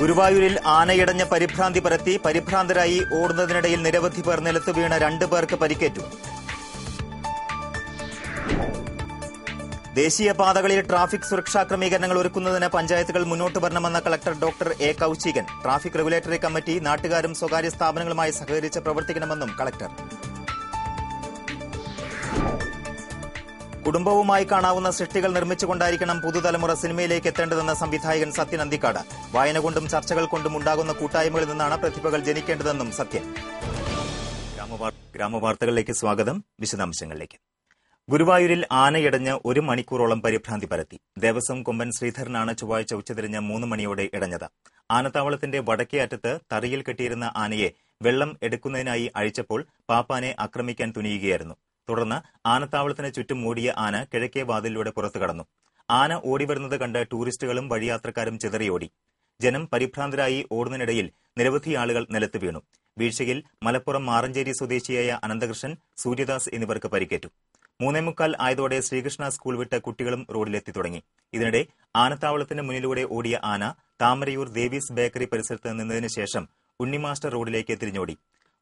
ഗുരുവായൂരിൽ ആനയടഞ്ഞ പരിഭ്രാന്തി പരത്തി പരിഭ്രാന്തരായി ഓടുന്നതിനിടയിൽ നിരവധി പേർ നിലത്ത് വീണ രണ്ടു പേർക്ക് പരിക്കേറ്റു ദേശീയപാതകളിൽ ട്രാഫിക് സുരക്ഷാ ക്രമീകരണങ്ങൾ ഒരുക്കുന്നതിന് പഞ്ചായത്തുകൾ മുന്നോട്ട് വരണമെന്ന collector doctor A Kaushikan traffic regulatory committee നാട്ടുകാരും സ്വകാര്യ സ്ഥാപനങ്ങളുമായി സഹകരിച്ച് പ്രവർത്തിക്കണമെന്നും കളക്ടർ കുടുംബവുമായി കാണാവുന്ന സൃഷ്ടികൾ നിർമ്മിച്ചുകൊണ്ടായിരിക്കണം പുതുതലമുറ സിനിമയിലേക്ക് എത്തേണ്ടതെന്ന സംവിധായകൻ സത്യൻ അന്തിക്കാട് വായന കൊണ്ടും ചർച്ചകൾ കൊണ്ടും ഉണ്ടാകുന്ന കൂട്ടായ്മകളിൽ നിന്നാണ് പ്രതിഭകൾ ജനിക്കേണ്ടതെന്നും സത്യൻ ഗ്രാമവാർത്തകളിലേക്ക് സ്വാഗതം വിശദാംശങ്ങളിലേക്ക് ഗുരുവായൂരിൽ ആനയടഞ്ഞ് ഒരു മണിക്കൂറോളം പരിഭ്രാന്തി പരത്തി ദേവസ്വം കൊമ്പൻ ശ്രീധരനാണ് ചൊവ്വാഴ്ച ഉച്ചതിരിഞ്ഞ് മൂന്ന് മണിയോടെ ഇടഞ്ഞത് ആനത്താവളത്തിന്റെ വടക്കേ അറ്റത്ത് തറിയിൽ കെട്ടിയിരുന്ന ആനയെ വെള്ളം എടുക്കുന്നതിനായി അഴിച്ചപ്പോൾ പാപ്പാനെ ആക്രമിക്കാൻ തുനിയുകയായിരുന്നു തുടർന്ന് ആനത്താവളത്തിന് ചുറ്റും മൂടിയ ആന കിഴക്കേ വാതിലിലൂടെ പുറത്തു കടന്നു ആന ഓടിവരുന്നത് കണ്ട് ടൂറിസ്റ്റുകളും വഴിയാത്രക്കാരും ചിതറിയോടി ജനം പരിഭ്രാന്തരായി ഓടുന്നതിനിടയിൽ നിരവധി ആളുകൾ നിലത്ത് വീണു വീഴ്ചയിൽ മലപ്പുറം മാറഞ്ചേരി സ്വദേശിയായ അനന്തകൃഷ്ണൻ സൂര്യദാസ് എന്നിവർക്ക് പരിക്കേറ്റു മുക്കാൽ ആയതോടെ ശ്രീകൃഷ്ണ സ്കൂൾ വിട്ട കുട്ടികളും റോഡിലെത്തി തുടങ്ങി ഇതിനിടെ ആനത്താവളത്തിന് മുന്നിലൂടെ ഓടിയ ആന താമരയൂർ ദേവീസ് ബേക്കറി പരിസരത്ത് നിന്നതിന് ശേഷം ഉണ്ണിമാസ്റ്റർ റോഡിലേക്ക് തിരിഞ്ഞോടി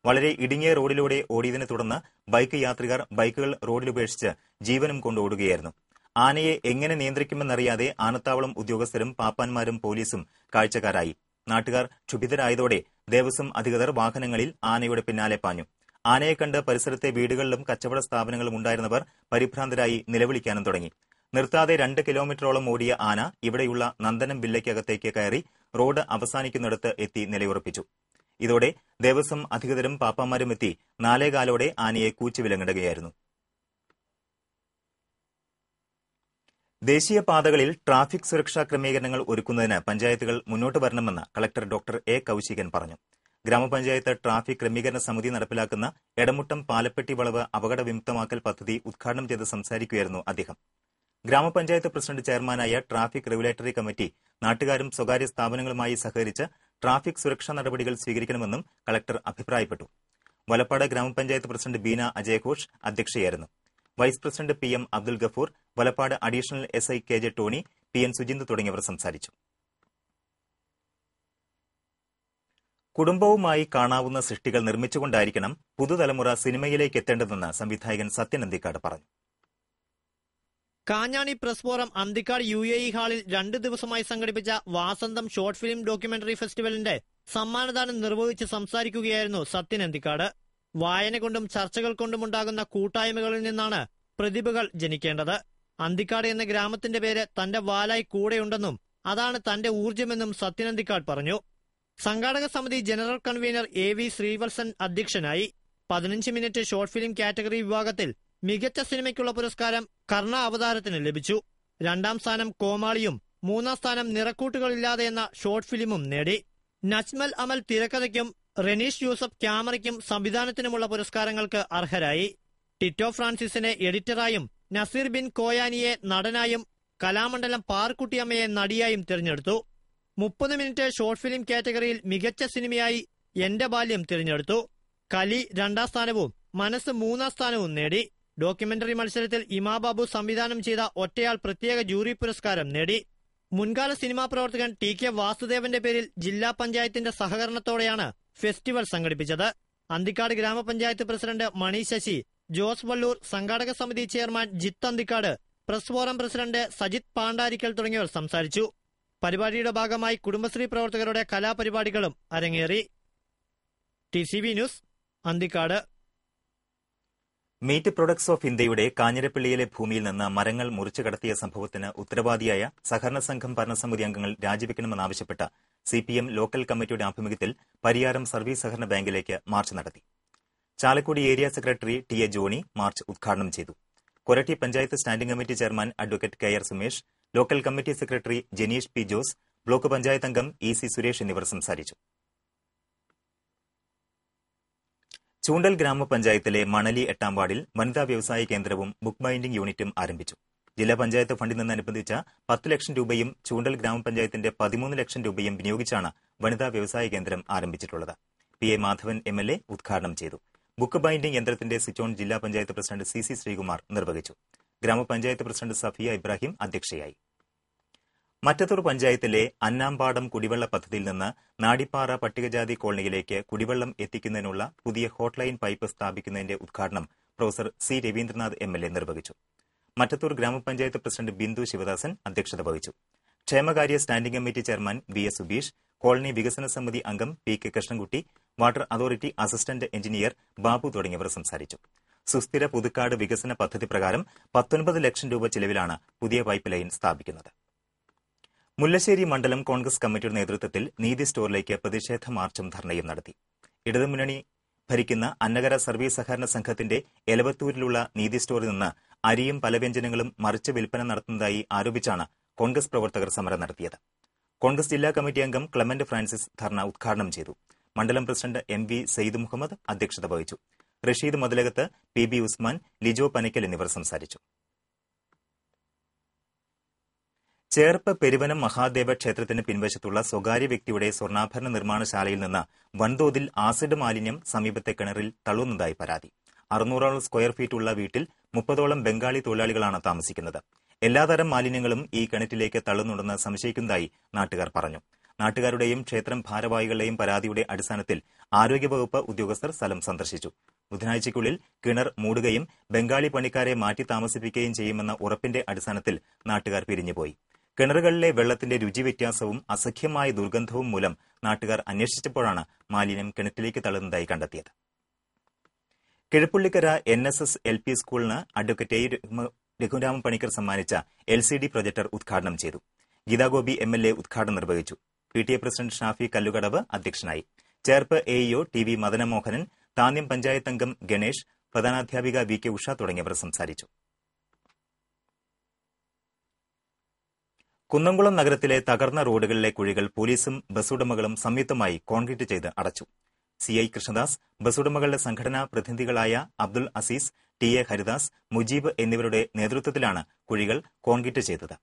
വളരെ ഇടുങ്ങിയ റോഡിലൂടെ ഓടിയതിനെ തുടർന്ന് ബൈക്ക് യാത്രികർ ബൈക്കുകൾ റോഡിൽ ഉപേക്ഷിച്ച് ജീവനും കൊണ്ടോടുകയായിരുന്നു ആനയെ എങ്ങനെ നിയന്ത്രിക്കുമെന്നറിയാതെ ആനത്താവളം ഉദ്യോഗസ്ഥരും പാപ്പാന്മാരും പോലീസും കാഴ്ചക്കാരായി നാട്ടുകാർ ക്ഷുഭിതരായതോടെ ദേവസ്വം അധികൃതർ വാഹനങ്ങളിൽ ആനയുടെ പിന്നാലെ പാഞ്ഞു ആനയെ കണ്ട് പരിസരത്തെ വീടുകളിലും കച്ചവട സ്ഥാപനങ്ങളും ഉണ്ടായിരുന്നവർ പരിഭ്രാന്തരായി നിലവിളിക്കാനും തുടങ്ങി നിർത്താതെ രണ്ട് കിലോമീറ്ററോളം ഓടിയ ആന ഇവിടെയുള്ള നന്ദനം വില്ലയ്ക്കകത്തേക്ക് കയറി റോഡ് അവസാനിക്കുന്നിടത്ത് എത്തി നിലയുറപ്പിച്ചു ഇതോടെ ദേവസ്വം അധികൃതരും പാപ്പാമാരും എത്തി നാലേകാലോടെ ആനയെ കൂച്ചുവിലങ്ങിടുകയായിരുന്നു ദേശീയപാതകളിൽ ട്രാഫിക് സുരക്ഷാ ക്രമീകരണങ്ങൾ ഒരുക്കുന്നതിന് പഞ്ചായത്തുകൾ മുന്നോട്ട് വരണമെന്ന് കളക്ടർ ഡോക്ടർ എ കൌശികൻ പറഞ്ഞു ഗ്രാമപഞ്ചായത്ത് ട്രാഫിക് ക്രമീകരണ സമിതി നടപ്പിലാക്കുന്ന എടമുട്ടം പാലപ്പെട്ടി വളവ് അപകട വിമുക്തമാക്കൽ പദ്ധതി ഉദ്ഘാടനം ചെയ്ത് സംസാരിക്കുകയായിരുന്നു അദ്ദേഹം ഗ്രാമപഞ്ചായത്ത് പ്രസിഡന്റ് ചെയർമാനായ ട്രാഫിക് റെഗുലേറ്ററി കമ്മിറ്റി നാട്ടുകാരും സ്വകാര്യ സ്ഥാപനങ്ങളുമായി സഹകരിച്ച് ട്രാഫിക് സുരക്ഷാ നടപടികൾ സ്വീകരിക്കണമെന്നും കളക്ടർ അഭിപ്രായപ്പെട്ടു വലപ്പാട് ഗ്രാമപഞ്ചായത്ത് പ്രസിഡന്റ് ബീന അജയഘോഷ് അധ്യക്ഷയായിരുന്നു vice president P M Abdul Gafoor Valappad additional S I K J Tony P N Sujind തുടങ്ങിയവർ സംസാരിച്ചു കുടുംബവുമായി കാണാവുന്ന സൃഷ്ടികൾ നിർമ്മിച്ചുകൊണ്ടായിരിക്കണം പുതുതലമുറ സിനിമയിലേക്ക് എത്തേണ്ടതെന്ന് സംവിധായകൻ സത്യനന്ദിക്കാട് പറഞ്ഞു Kanjani press forum Anthikad U A E ഹാളിൽ രണ്ട് ദിവസമായി സംഘടിപ്പിച്ച വാസന്തം ഷോർട്ട് ഫിലിം ഡോക്യുമെന്ററി ഫെസ്റ്റിവലിന്റെ സമ്മാനദാനം നിർവഹിച്ച് സംസാരിക്കുകയായിരുന്നു സത്യൻ അന്തിക്കാട് വായന കൊണ്ടും ചർച്ചകൾ കൊണ്ടുമുണ്ടാകുന്ന കൂട്ടായ്മകളിൽ നിന്നാണ് പ്രതിഭകൾ ജനിക്കേണ്ടത് അന്തിക്കാട് എന്ന ഗ്രാമത്തിന്റെ പേര് തന്റെ വാലായി കൂടെയുണ്ടെന്നും അതാണ് തന്റെ ഊർജ്ജമെന്നും സത്യൻ അന്തിക്കാട് പറഞ്ഞു സംഘാടക സമിതി general convener A V Sreevalsan അധ്യക്ഷനായി പതിനഞ്ച് മിനിറ്റ് ഷോർട്ട് ഫിലിം കാറ്റഗറി വിഭാഗത്തിൽ മികച്ച സിനിമയ്ക്കുള്ള പുരസ്കാരം കർണ അവതാരത്തിന് ലഭിച്ചു രണ്ടാം സ്ഥാനം കോമാളിയും മൂന്നാം സ്ഥാനം നിറക്കൂട്ടുകളില്ലാതെ എന്ന ഷോർട്ട് ഫിലിമും നേടി നജ്മൽ അമൽ തിരക്കഥയ്ക്കും റെനീഷ് യൂസഫ് ക്യാമറയ്ക്കും സംവിധാനത്തിനുമുള്ള പുരസ്കാരങ്ങൾക്ക് അർഹരായി ടിറ്റോ ഫ്രാൻസിസിനെ എഡിറ്ററായും നസീർ ബിൻ കോയാനിയെ നടനായും കലാമണ്ഡലം പാർക്കുട്ടിയമ്മയെ നടിയായും തിരഞ്ഞെടുത്തു മുപ്പത് മിനിറ്റ് ഷോർട്ട് ഫിലിം കാറ്റഗറിയിൽ മികച്ച സിനിമയായി എന്റെ ബാല്യം തിരഞ്ഞെടുത്തു കലി രണ്ടാം സ്ഥാനവും മനസ്സ് മൂന്നാം സ്ഥാനവും നേടി ഡോക്യുമെന്ററി മത്സരത്തിൽ ഇമാബാബു സംവിധാനം ചെയ്ത ഒറ്റയാൾ പ്രത്യേക ജൂറി പുരസ്കാരം നേടി മുൻകാല സിനിമാ പ്രവർത്തകൻ ടി കെ വാസുദേവന്റെ പേരിൽ ജില്ലാ പഞ്ചായത്തിന്റെ സഹകരണത്തോടെയാണ് ഫെസ്റ്റിവൽ സംഘടിപ്പിച്ചത് അന്തിക്കാട് ഗ്രാമപഞ്ചായത്ത് പ്രസിഡന്റ് മണി ശശി ജോസ് വള്ളൂർ സംഘാടക സമിതി chairman Jith Anthikad press forum president Sajith Pandarikkal തുടങ്ങിയവർ സംസാരിച്ചു പരിപാടിയുടെ ഭാഗമായി കുടുംബശ്രീ പ്രവർത്തകരുടെ കലാപരിപാടികളും അരങ്ങേറി T news Anthikad meat products of ഇന്ത്യയുടെ കാഞ്ഞിരപ്പള്ളിയിലെ ഭൂമിയിൽ നിന്ന് മരങ്ങൾ മുറിച്ചു കടത്തിയ സംഭവത്തിന് ഉത്തരവാദിയായ സഹകരണ സംഘം ഭരണസമിതി അംഗങ്ങൾ രാജിവെക്കണമെന്നാവശ്യപ്പെട്ട സി പി എം ലോക്കൽ കമ്മിറ്റിയുടെ ആഭിമുഖ്യത്തിൽ പരിയാരം സർവീസ് സഹകരണ ബാങ്കിലേക്ക് മാർച്ച് നടത്തി Chalakudy area secretary T A Johny march ഉദ്ഘാടനം ചെയ്തു Koratty panchayat standing committee chairman advocate K R Sumesh local committee secretary Janeesh P Jose block panchayat അംഗം ഇ സി സുരേഷ് എന്നിവർ സംസാരിച്ചു ചൂണ്ടൽ ഗ്രാമപഞ്ചായത്തിലെ മണലി എട്ടാംപാടിൽ വനിതാ വ്യവസായ കേന്ദ്രവും ബുക്ക് ബൈൻഡിംഗ് യൂണിറ്റും ആരംഭിച്ചു ജില്ലാ പഞ്ചായത്ത് ഫണ്ടിൽ നിന്നനുബന്ധിച്ച പത്ത് ലക്ഷം രൂപയും ചൂണ്ടൽ ഗ്രാമപഞ്ചായത്തിന്റെ പതിമൂന്ന് ലക്ഷം രൂപയും വിനിയോഗിച്ചാണ് വനിതാ വ്യവസായ കേന്ദ്രം ആരംഭിച്ചിട്ടുള്ളത് P A Madhavan M L A ഉദ്ഘാടനം ചെയ്തു ബുക്ക് ബൈൻഡിംഗ് യന്ത്രത്തിന്റെ സ്വിച്ച് ഓൺ ജില്ലാ panchayat president C C Sreekumar നിർവഹിച്ചു ഗ്രാമപഞ്ചായത്ത് പ്രസിഡന്റ് സഫിയ ഇബ്രാഹിം അധ്യക്ഷയായി മറ്റത്തൂർ പഞ്ചായത്തിലെ അന്നാമ്പാടം കുടിവെള്ള പദ്ധതിയിൽ നിന്ന് നാടിപ്പാറ പട്ടികജാതി കോളനിയിലേക്ക് കുടിവെള്ളം എത്തിക്കുന്നതിനുള്ള പുതിയ ഹോട്ട്ലൈൻ പൈപ്പ് സ്ഥാപിക്കുന്നതിന്റെ ഉദ്ഘാടനം professor C Raveendranath M L A നിർവഹിച്ചു മറ്റത്തൂർ ഗ്രാമപഞ്ചായത്ത് പ്രസിഡന്റ് ബിന്ദു ശിവദാസൻ അധ്യക്ഷത വഹിച്ചു ക്ഷേമകാര്യ standing committee chairman V S Subeesh colony വികസന സമിതി അംഗം പി കെ കൃഷ്ണൻകുട്ടി water authority assistant engineer Babu തുടങ്ങിയവർ സംസാരിച്ചു സുസ്ഥിര പുതുക്കാട് വികസന പദ്ധതി പ്രകാരം പത്തൊൻപത് ലക്ഷം രൂപ ചിലവിലാണ് പുതിയ പൈപ്പ് ലൈൻ സ്ഥാപിക്കുന്നത് മുല്ലശ്ശേരി മണ്ഡലം കോൺഗ്രസ് കമ്മിറ്റിയുടെ നേതൃത്വത്തിൽ നീതി സ്റ്റോറിലേക്ക് പ്രതിഷേധ മാർച്ചും ധർണയും നടത്തി ഇടതുമുന്നണി ഭരിക്കുന്ന അന്നകര സർവീസ് സഹകരണ സംഘത്തിന്റെ എലവത്തൂരിലുള്ള നീതി സ്റ്റോറിൽ നിന്ന് അരിയും പലവ്യഞ്ജനങ്ങളും മറിച്ച് വിൽപ്പന നടത്തുന്നതായി ആരോപിച്ചാണ് കോൺഗ്രസ് പ്രവർത്തകർ സമരം നടത്തിയത് കോൺഗ്രസ് ജില്ലാ കമ്മിറ്റി അംഗം ക്ലമന്റ് ഫ്രാൻസിസ് ധർണ ഉദ്ഘാടനം ചെയ്തു മണ്ഡലം president M V Sayyid Muhammad അധ്യക്ഷത വഹിച്ചു റഷീദ് മുതലകത്ത് പി ബി ഉസ്മാൻ ലിജോ പനക്കൽ എന്നിവർ സംസാരിച്ചു ചേർപ്പ് പെരുവനം മഹാദേവ ക്ഷേത്രത്തിന് പിൻവശത്തുള്ള സ്വകാര്യ വ്യക്തിയുടെ സ്വർണ്ണാഭരണ നിർമ്മാണശാലയിൽ നിന്ന് വൻതോതിൽ ആസിഡ് മാലിന്യം സമീപത്തെ കിണറിൽ തള്ളുന്നതായി പരാതി അറുന്നൂറോളം സ്ക്വയർ ഫീറ്റ് ഉള്ള വീട്ടിൽ മുപ്പതോളം ബംഗാളി തൊഴിലാളികളാണ് താമസിക്കുന്നത് എല്ലാതരം മാലിന്യങ്ങളും ഈ കിണറ്റിലേക്ക് തള്ളുന്നുണ്ടെന്ന് സംശയിക്കുന്നതായി നാട്ടുകാർ പറഞ്ഞു നാട്ടുകാരുടെയും ക്ഷേത്രം ഭാരവാഹികളുടെയും പരാതിയുടെ അടിസ്ഥാനത്തിൽ ആരോഗ്യവകുപ്പ് ഉദ്യോഗസ്ഥർ സ്ഥലം സന്ദർശിച്ചു ബുധനാഴ്ചയ്ക്കുള്ളിൽ കിണർ മൂടുകയും ബംഗാളി പണിക്കാരെ മാറ്റി താമസിപ്പിക്കുകയും ചെയ്യുമെന്ന ഉറപ്പിന്റെ അടിസ്ഥാനത്തിൽ നാട്ടുകാർ പിരിഞ്ഞുപോയി കിണറുകളിലെ വെള്ളത്തിന്റെ രുചി വ്യത്യാസവും അസഖ്യമായ ദുർഗന്ധവും മൂലം നാട്ടുകാർ അന്വേഷിച്ചപ്പോഴാണ് മാലിന്യം കിണറ്റിലേക്ക് തള്ളുന്നതായി കണ്ടെത്തിയത് Kizhappullikkara N S S L P സ്കൂളിന് അഡ്വക്കേറ്റ് എ രഘുരാമൻ പണിക്കർ സമ്മാനിച്ച എൽ സി ഡി പ്രൊജക്ടർ ഉദ്ഘാടനം ചെയ്തു ഗീതാഗോപി എം എൽ എ ഉദ്ഘാടനം നിർവഹിച്ചു P T A president Shafi Kallukadavu അധ്യക്ഷനായി Cherpu A EO T V Madanamohanan Thanyam panchayat അംഗം ഗണേഷ് പ്രധാനാധ്യാപിക വി കെ ഉഷ തുടങ്ങിയവർ സംസാരിച്ചു കുന്നംകുളം നഗരത്തിലെ തകർന്ന റോഡുകളിലെ കുഴികൾ പോലീസും ബസ്സുടമകളും സംയുക്തമായി കോൺക്രീറ്റ് ചെയ്ത് അടച്ചു സി ഐ കൃഷ്ണദാസ് ബസ്സുടമകളുടെ സംഘടനാ പ്രതിനിധികളായ അബ്ദുൽ അസീസ് ടി എ ഹരിദാസ് മുജീബ് എന്നിവരുടെ നേതൃത്വത്തിലാണ് കുഴികൾ കോൺക്രീറ്റ് ചെയ്തത്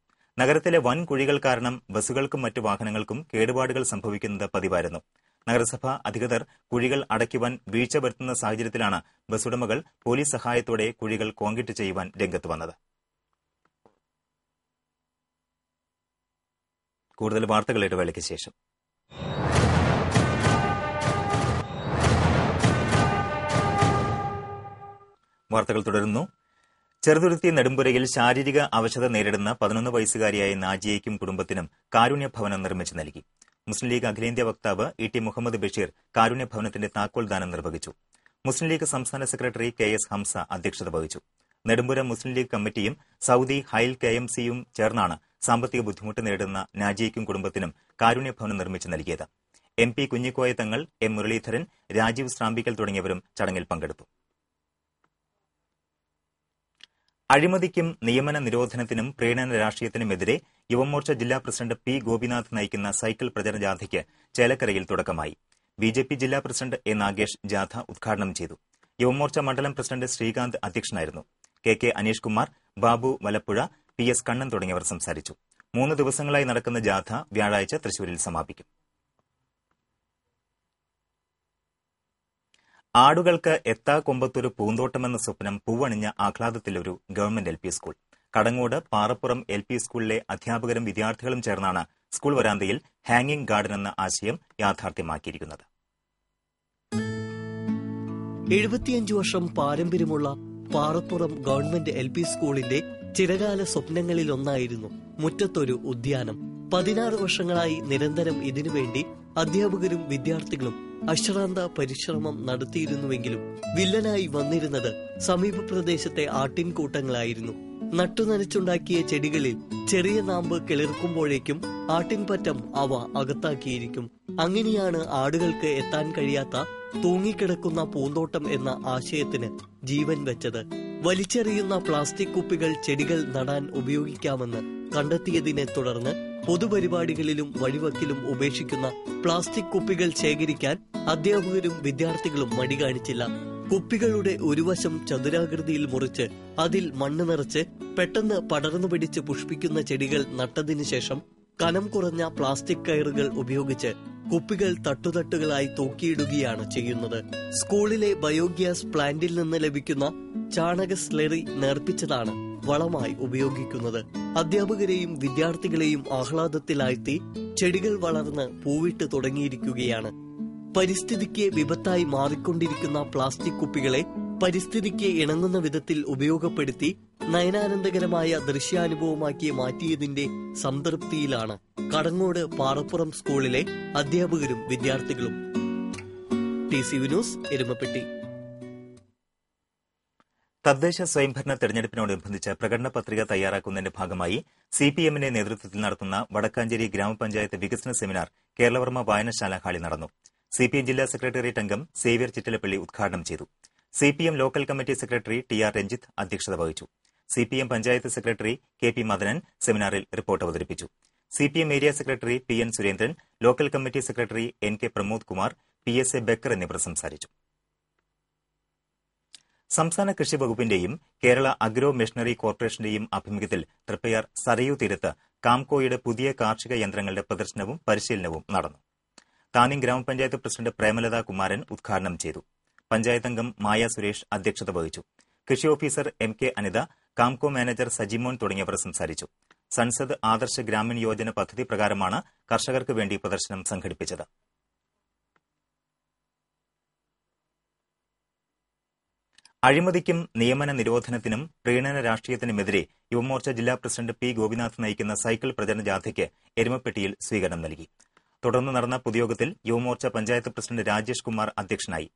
നഗരത്തിലെ വൻ കുഴികൾ കാരണം ബസ്സുകൾക്കും മറ്റു വാഹനങ്ങൾക്കും കേടുപാടുകൾ സംഭവിക്കുന്നത് പതിവായിരുന്നു നഗരസഭ അധികൃതർ കുഴികൾ അടയ്ക്കുവാൻ വീഴ്ച വരുത്തുന്ന സാഹചര്യത്തിലാണ് ബസ്സുടമകൾ പോലീസ് സഹായത്തോടെ കുഴികൾ കോൺക്രീറ്റ് ചെയ്യുവാൻ രംഗത്ത് വന്നത് കൂടുതൽ വാർത്തകൾ ഇടവേളയ്ക്ക് ശേഷം വാർത്തകൾ തുടരുന്നു ചെറുതുരുത്തി നെടുമ്പുരയിൽ ശാരീരിക അവശത നേരിടുന്ന പതിനൊന്ന് വയസ്സുകാരിയായ നാജിയയ്ക്കും കുടുംബത്തിനും കാരുണ്യ ഭവനം നിർമ്മിച്ചു നൽകി മുസ്ലിം ലീഗ് അഖിലേന്ത്യാ വക്താവ് ഇ ടി മുഹമ്മദ് ബഷീർ കാരുണ്യ ഭവനത്തിന്റെ താക്കോൽ ദാനം നിർവഹിച്ചു മുസ്ലിം ലീഗ് സംസ്ഥാന സെക്രട്ടറി കെ എസ് ഹംസ അധ്യക്ഷത വഹിച്ചു നെടുമ്പുര മുസ്ലിം ലീഗ് കമ്മിറ്റിയും സൗദി ഹൈൽ കെ എം സിയും ചേർന്നാണ് സാമ്പത്തിക ബുദ്ധിമുട്ട് നേരിടുന്ന നാജിയയ്ക്കും കുടുംബത്തിനും കാരുണ്യ ഭവനം നിർമ്മിച്ചു നൽകിയത് എം പി കുഞ്ഞിക്കോയ തങ്ങൾ എം മുരളീധരൻ രാജീവ് ശ്രാമ്പിക്കൽ തുടങ്ങിയവരും ചടങ്ങിൽ പങ്കെടുത്തു അഴിമതിക്കും നിയമന നിരോധനത്തിനും പ്രീണന രാഷ്ട്രീയത്തിനുമെതിരെ യുവമോർച്ച ജില്ലാ പ്രസിഡന്റ് പി ഗോപിനാഥ് നയിക്കുന്ന സൈക്കിൾ പ്രചരണ ജാഥയ്ക്ക് ചേലക്കരയിൽ തുടക്കമായി ബി ജെ പി ജില്ലാ പ്രസിഡന്റ് എ നാഗേഷ് ജാഥ ഉദ്ഘാടനം ചെയ്തു യുവമോർച്ച മണ്ഡലം പ്രസിഡന്റ് ശ്രീകാന്ത് അധ്യക്ഷനായിരുന്നു K K Aneesh Kumar Babu Valappuzha P S Kannan തുടങ്ങിയവർ സംസാരിച്ചു മൂന്ന് ദിവസങ്ങളായി നടക്കുന്ന ജാഥ വ്യാഴാഴ്ച തൃശൂരിൽ സമാപിക്കും ആടുകൾക്ക് എത്താ കൊമ്പത്തൊരു പൂന്തോട്ടമെന്ന സ്വപ്നം പൂവണിഞ്ഞ ആഹ്ലാദത്തിലൊരു government L P school Kadangode Parappuram L P സ്കൂളിലെ അധ്യാപകരും വിദ്യാർത്ഥികളും ചേർന്നാണ് സ്കൂൾ വരാന്തയിൽ ഹാങ്ങിംഗ് ഗാർഡൻ എന്ന ആശയം യാഥാർത്ഥ്യമാക്കിയിരിക്കുന്നത് എഴുപത്തിയഞ്ചു വർഷം പാരമ്പര്യമുള്ള പാറപ്പുറം ഗവൺമെന്റ് എൽ പി സ്കൂളിന്റെ ചിരകാല സ്വപ്നങ്ങളിലൊന്നായിരുന്നു മുറ്റത്തൊരു ഉദ്യാനം പതിനാറ് വർഷങ്ങളായി നിരന്തരം ഇതിനുവേണ്ടി അധ്യാപകരും വിദ്യാർത്ഥികളും അശ്രാന്ത പരിശ്രമം നടത്തിയിരുന്നുവെങ്കിലും വില്ലനായി വന്നിരുന്നത് സമീപ പ്രദേശത്തെ ആട്ടിൻകൂട്ടങ്ങളായിരുന്നു നട്ടുനനച്ചുണ്ടാക്കിയ ചെടികളിൽ ചെറിയ നാമ്പ് കിളിർക്കുമ്പോഴേക്കും ആട്ടിൻപറ്റം അവ അകത്താക്കിയിരിക്കും അങ്ങനെയാണ് ആടുകൾക്ക് എത്താൻ കഴിയാത്ത തൂങ്ങിക്കിടക്കുന്ന പൂന്തോട്ടം എന്ന ആശയത്തിന് ജീവൻ വെച്ചത് വലിച്ചെറിയുന്ന പ്ലാസ്റ്റിക് കുപ്പികൾ ചെടികൾ നടാൻ ഉപയോഗിക്കാമെന്ന് കണ്ടെത്തിയതിനെ തുടർന്ന് പൊതുപരിപാടികളിലും വഴിവക്കിലും ഉപേക്ഷിക്കുന്ന പ്ലാസ്റ്റിക് കുപ്പികൾ ശേഖരിക്കാൻ അധ്യാപകരും വിദ്യാർത്ഥികളും മടി കാണിച്ചില്ല കുപ്പികളുടെ ഒരു വശം ചതുരാകൃതിയിൽ മുറിച്ച് അതിൽ മണ്ണ് നിറച്ച് പെട്ടെന്ന് പടർന്നു പിടിച്ച് പുഷ്പിക്കുന്ന ചെടികൾ നട്ടതിനു ശേഷം കനം കുറഞ്ഞ പ്ലാസ്റ്റിക് കയറുകൾ ഉപയോഗിച്ച് കുപ്പികൾ തട്ടുതട്ടുകളായി തൂക്കിയിടുകയാണ് ചെയ്യുന്നത് സ്കൂളിലെ ബയോഗ്യാസ് പ്ലാന്റിൽ നിന്ന് ലഭിക്കുന്ന ചാണക സ്ലറി നേർപ്പിച്ചതാണ് വളമായി ഉപയോഗിക്കുന്നത് അധ്യാപകരെയും വിദ്യാർത്ഥികളെയും ആഹ്ലാദത്തിലാഴ്ത്തി ചെടികൾ വളർന്ന് പൂവിട്ട് തുടങ്ങിയിരിക്കുകയാണ് പരിസ്ഥിതിക്ക് വിപത്തായി മാറിക്കൊണ്ടിരിക്കുന്ന പ്ലാസ്റ്റിക് കുപ്പികളെ പരിസ്ഥിതിക്ക് ഇണങ്ങുന്ന വിധത്തിൽ ഉപയോഗപ്പെടുത്തി നയനാനന്ദകരമായ ദൃശ്യാനുഭവമാക്കി മാറ്റിയതിന്റെ സംതൃപ്തിയിലാണ് കടങ്ങോട് പാറപ്പുറം സ്കൂളിലെ അധ്യാപകരും വിദ്യാർത്ഥികളും ടി സി വിനോസ് എരുമപ്പെട്ടി തദ്ദേശ സ്വയംഭരണ തെരഞ്ഞെടുപ്പിനോടനുബന്ധിച്ച് പ്രകടന പത്രിക തയ്യാറാക്കുന്നതിന്റെ ഭാഗമായി സി പി എമ്മിന്റെ നേതൃത്വത്തിൽ നടത്തുന്ന വടക്കാഞ്ചേരി ഗ്രാമപഞ്ചായത്ത് വികസന സെമിനാർ കേരളവർമ്മ വായനശാല ഹാളിൽ നടന്നു സി പി എം ജില്ലാ സെക്രട്ടേറിയറ്റ് അംഗം സേവ്യർ ചിറ്റലപ്പള്ളി ഉദ്ഘാടനം ചെയ്തു C P M local committee secretary T R Ranjith അധ്യക്ഷത വഹിച്ചു C P M panchayat secretary K P Madanan സെമിനാറിൽ റിപ്പോർട്ട് അവതരിപ്പിച്ചു C P M area secretary P N Surendran local committee secretary N K Pramod Kumar P S A Bakker എന്നിവർ സംസാരിച്ചു സംസ്ഥാന കൃഷി വകുപ്പിന്റെയും കേരള അഗ്രോ മെഷീനറി കോർപ്പറേഷന്റെയും ആഭിമുഖ്യത്തിൽ തൃപ്പയാർ സരയൂ തീരത്ത് കാംകോയുടെ പുതിയ കാർഷിക യന്ത്രങ്ങളുടെ പ്രദർശനവും പരിശീലനവും നടന്നു കാനിം ഗ്രാമപഞ്ചായത്ത് പ്രസിഡന്റ് പ്രേമലത കുമാരൻ ഉദ്ഘാടനം ചെയ്തു പഞ്ചായത്ത് അംഗം മായ സുരേഷ് അധ്യക്ഷത വഹിച്ചു കൃഷി officer M K Anitha Camco manager Sajimon തുടങ്ങിയവർ സംസാരിച്ചു സൻസദ് ആദർശ ഗ്രാമീൺ യോജന പദ്ധതി പ്രകാരമാണ് കർഷകർക്ക് വേണ്ടി പ്രദർശനം സംഘടിപ്പിച്ചത് അഴിമതിക്കും നിയമന നിരോധനത്തിനും പ്രീണന രാഷ്ട്രീയത്തിനുമെതിരെ യുവമോർച്ച ജില്ലാ പ്രസിഡന്റ് പി ഗോപിനാഥ് നയിക്കുന്ന സൈക്കിൾ പ്രചരണ ജാഥയ്ക്ക് എരുമപ്പെട്ടിയിൽ സ്വീകരണം നൽകി തുടർന്ന് നടന്ന പൊതുയോഗത്തിൽ യുവമോർച്ച പഞ്ചായത്ത് പ്രസിഡന്റ് രാജേഷ് കുമാർ അധ്യക്ഷനായി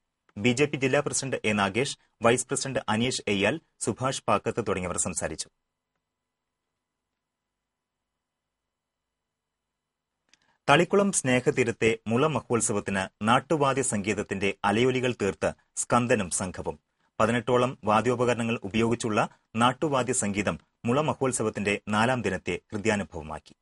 ബി ജെ പി ജില്ലാ president A Nagesh vice president Aneesh Eyyal Subhash Pakkath തുടങ്ങിയവർ സംസാരിച്ചു തളിക്കുളം സ്നേഹതീരത്തെ മുള മഹോത്സവത്തിന് നാട്ടുവാദ്യ സംഗീതത്തിന്റെ അലയൊലികൾ തീർത്ത് സ്കന്ദനും സംഘവും പതിനെട്ടോളം വാദ്യോപകരണങ്ങൾ ഉപയോഗിച്ചുള്ള നാട്ടുവാദ്യ സംഗീതം മുള മഹോത്സവത്തിന്റെ നാലാം ദിനത്തെ ഹൃദയാനുഭവമാക്കി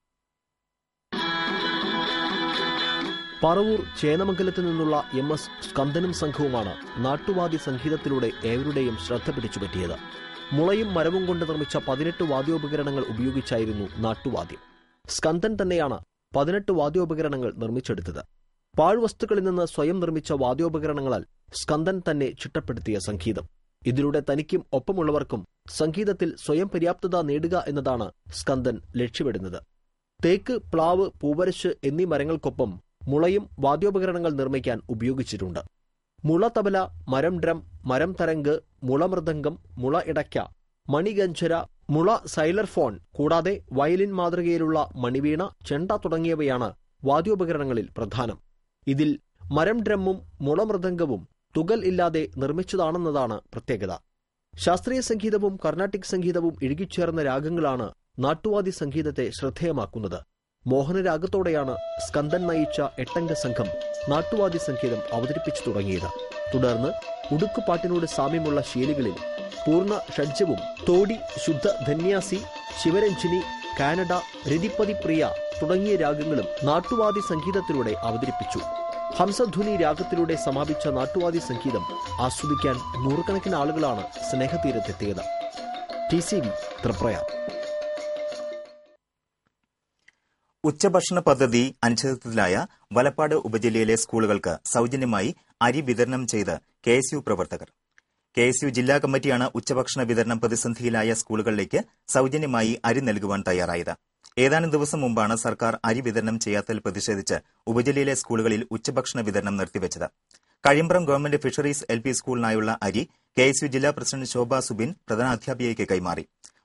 പറവൂർ ചേനമംഗലത്ത് നിന്നുള്ള എം എസ് സ്കന്ദനും സംഘവുമാണ് നാട്ടുവാദി സംഗീതത്തിലൂടെ ഏവരുടെയും ശ്രദ്ധ പിടിച്ചുപറ്റിയത് മുളയും മരവും കൊണ്ട് നിർമ്മിച്ച പതിനെട്ട് വാദ്യോപകരണങ്ങൾ ഉപയോഗിച്ചായിരുന്നു നാട്ടുവാദ്യം സ്കന്ദൻ തന്നെയാണ് പതിനെട്ട് വാദ്യോപകരണങ്ങൾ നിർമ്മിച്ചെടുത്തത് പാഴ്വസ്തുക്കളിൽ നിന്ന് സ്വയം നിർമ്മിച്ച വാദ്യോപകരണങ്ങളാൽ സ്കന്ദൻ തന്നെ ചിട്ടപ്പെടുത്തിയ സംഗീതം ഇതിലൂടെ തനിക്കും ഒപ്പമുള്ളവർക്കും സംഗീതത്തിൽ സ്വയം പര്യാപ്തത നേടുക എന്നതാണ് സ്കന്ദൻ ലക്ഷ്യമിടുന്നത് തേക്ക് പ്ലാവ് പൂവരശ് എന്നീ മരങ്ങൾക്കൊപ്പം മുളയും വാദ്യോപകരണങ്ങൾ നിർമ്മിക്കാൻ ഉപയോഗിച്ചിട്ടുണ്ട് മുള തബല മരം ഡ്രം മരം തരംഗ് മുളമൃദംഗം മുള ഇടയ്ക്ക മണിഗഞ്ചര മുള സൈലർ ഫോൺ കൂടാതെ വയലിൻ മാതൃകയിലുള്ള മണിവീണ ചെണ്ട തുടങ്ങിയവയാണ് വാദ്യോപകരണങ്ങളിൽ പ്രധാനം ഇതിൽ മരം ഡ്രമ്മും മുളമൃദംഗവും തുകൽ ഇല്ലാതെ നിർമ്മിച്ചതാണെന്നതാണ് പ്രത്യേകത ശാസ്ത്രീയ സംഗീതവും കർണാട്ടിക് സംഗീതവും ഇഴുകിച്ചേർന്ന രാഗങ്ങളാണ് നാട്ടുവാദി സംഗീതത്തെ ശ്രദ്ധേയമാക്കുന്നത് മോഹനരാഗത്തോടെയാണ് സ്കന്ദൻ നയിച്ച എട്ടംഗ സംഘം നാട്ടുവാദി സംഗീതം അവതരിപ്പിച്ചു തുടങ്ങിയത് തുടർന്ന് ഉടുക്കുപാട്ടിനോട് സാമ്യമുള്ള ശീലികളിൽ പൂർണ്ണ ഷഡ്ജവും തോടി ശുദ്ധ ധന്യാസി ശിവരഞ്ജിനി കാനഡ രതിപ്പതി പ്രിയ തുടങ്ങിയ രാഗങ്ങളും നാട്ടുവാദി സംഗീതത്തിലൂടെ അവതരിപ്പിച്ചു ഹംസധ്വനി രാഗത്തിലൂടെ സമാപിച്ച നാട്ടുവാദി സംഗീതം ആസ്വദിക്കാൻ നൂറുകണക്കിന് ആളുകളാണ് സ്നേഹതീരത്തെത്തിയത് ടി സി ത്രിപ്രയ ഉച്ചഭക്ഷണ പദ്ധതി അനുച്ഛേദത്തിലായ വലപ്പാട് ഉപജില്ലയിലെ സ്കൂളുകൾക്ക് സൌജന്യമായി അരി വിതരണം ചെയ്ത് കെ എസ് യു പ്രവർത്തകർ കെ എസ് യു ജില്ലാ കമ്മിറ്റിയാണ് ഉച്ചഭക്ഷണ വിതരണം പ്രതിസന്ധിയിലായ സ്കൂളുകളിലേക്ക് സൌജന്യമായി അരി നൽകുവാൻ തയ്യാറായത് ഏതാനും ദിവസം മുമ്പാണ് സർക്കാർ അരി വിതരണം ചെയ്യാത്തതിൽ പ്രതിഷേധിച്ച് ഉപജില്ലയിലെ സ്കൂളുകളിൽ ഉച്ചഭക്ഷണ വിതരണം നിർത്തിവച്ചത് Kazhimbram government fisheries L P സ്കൂളിനായുള്ള അരി കെ എസ് യു ജില്ലാ പ്രസിഡന്റ് ശോഭ സുബിൻ പ്രധാനാധ്യാപികയ്ക്ക് കൈമാറി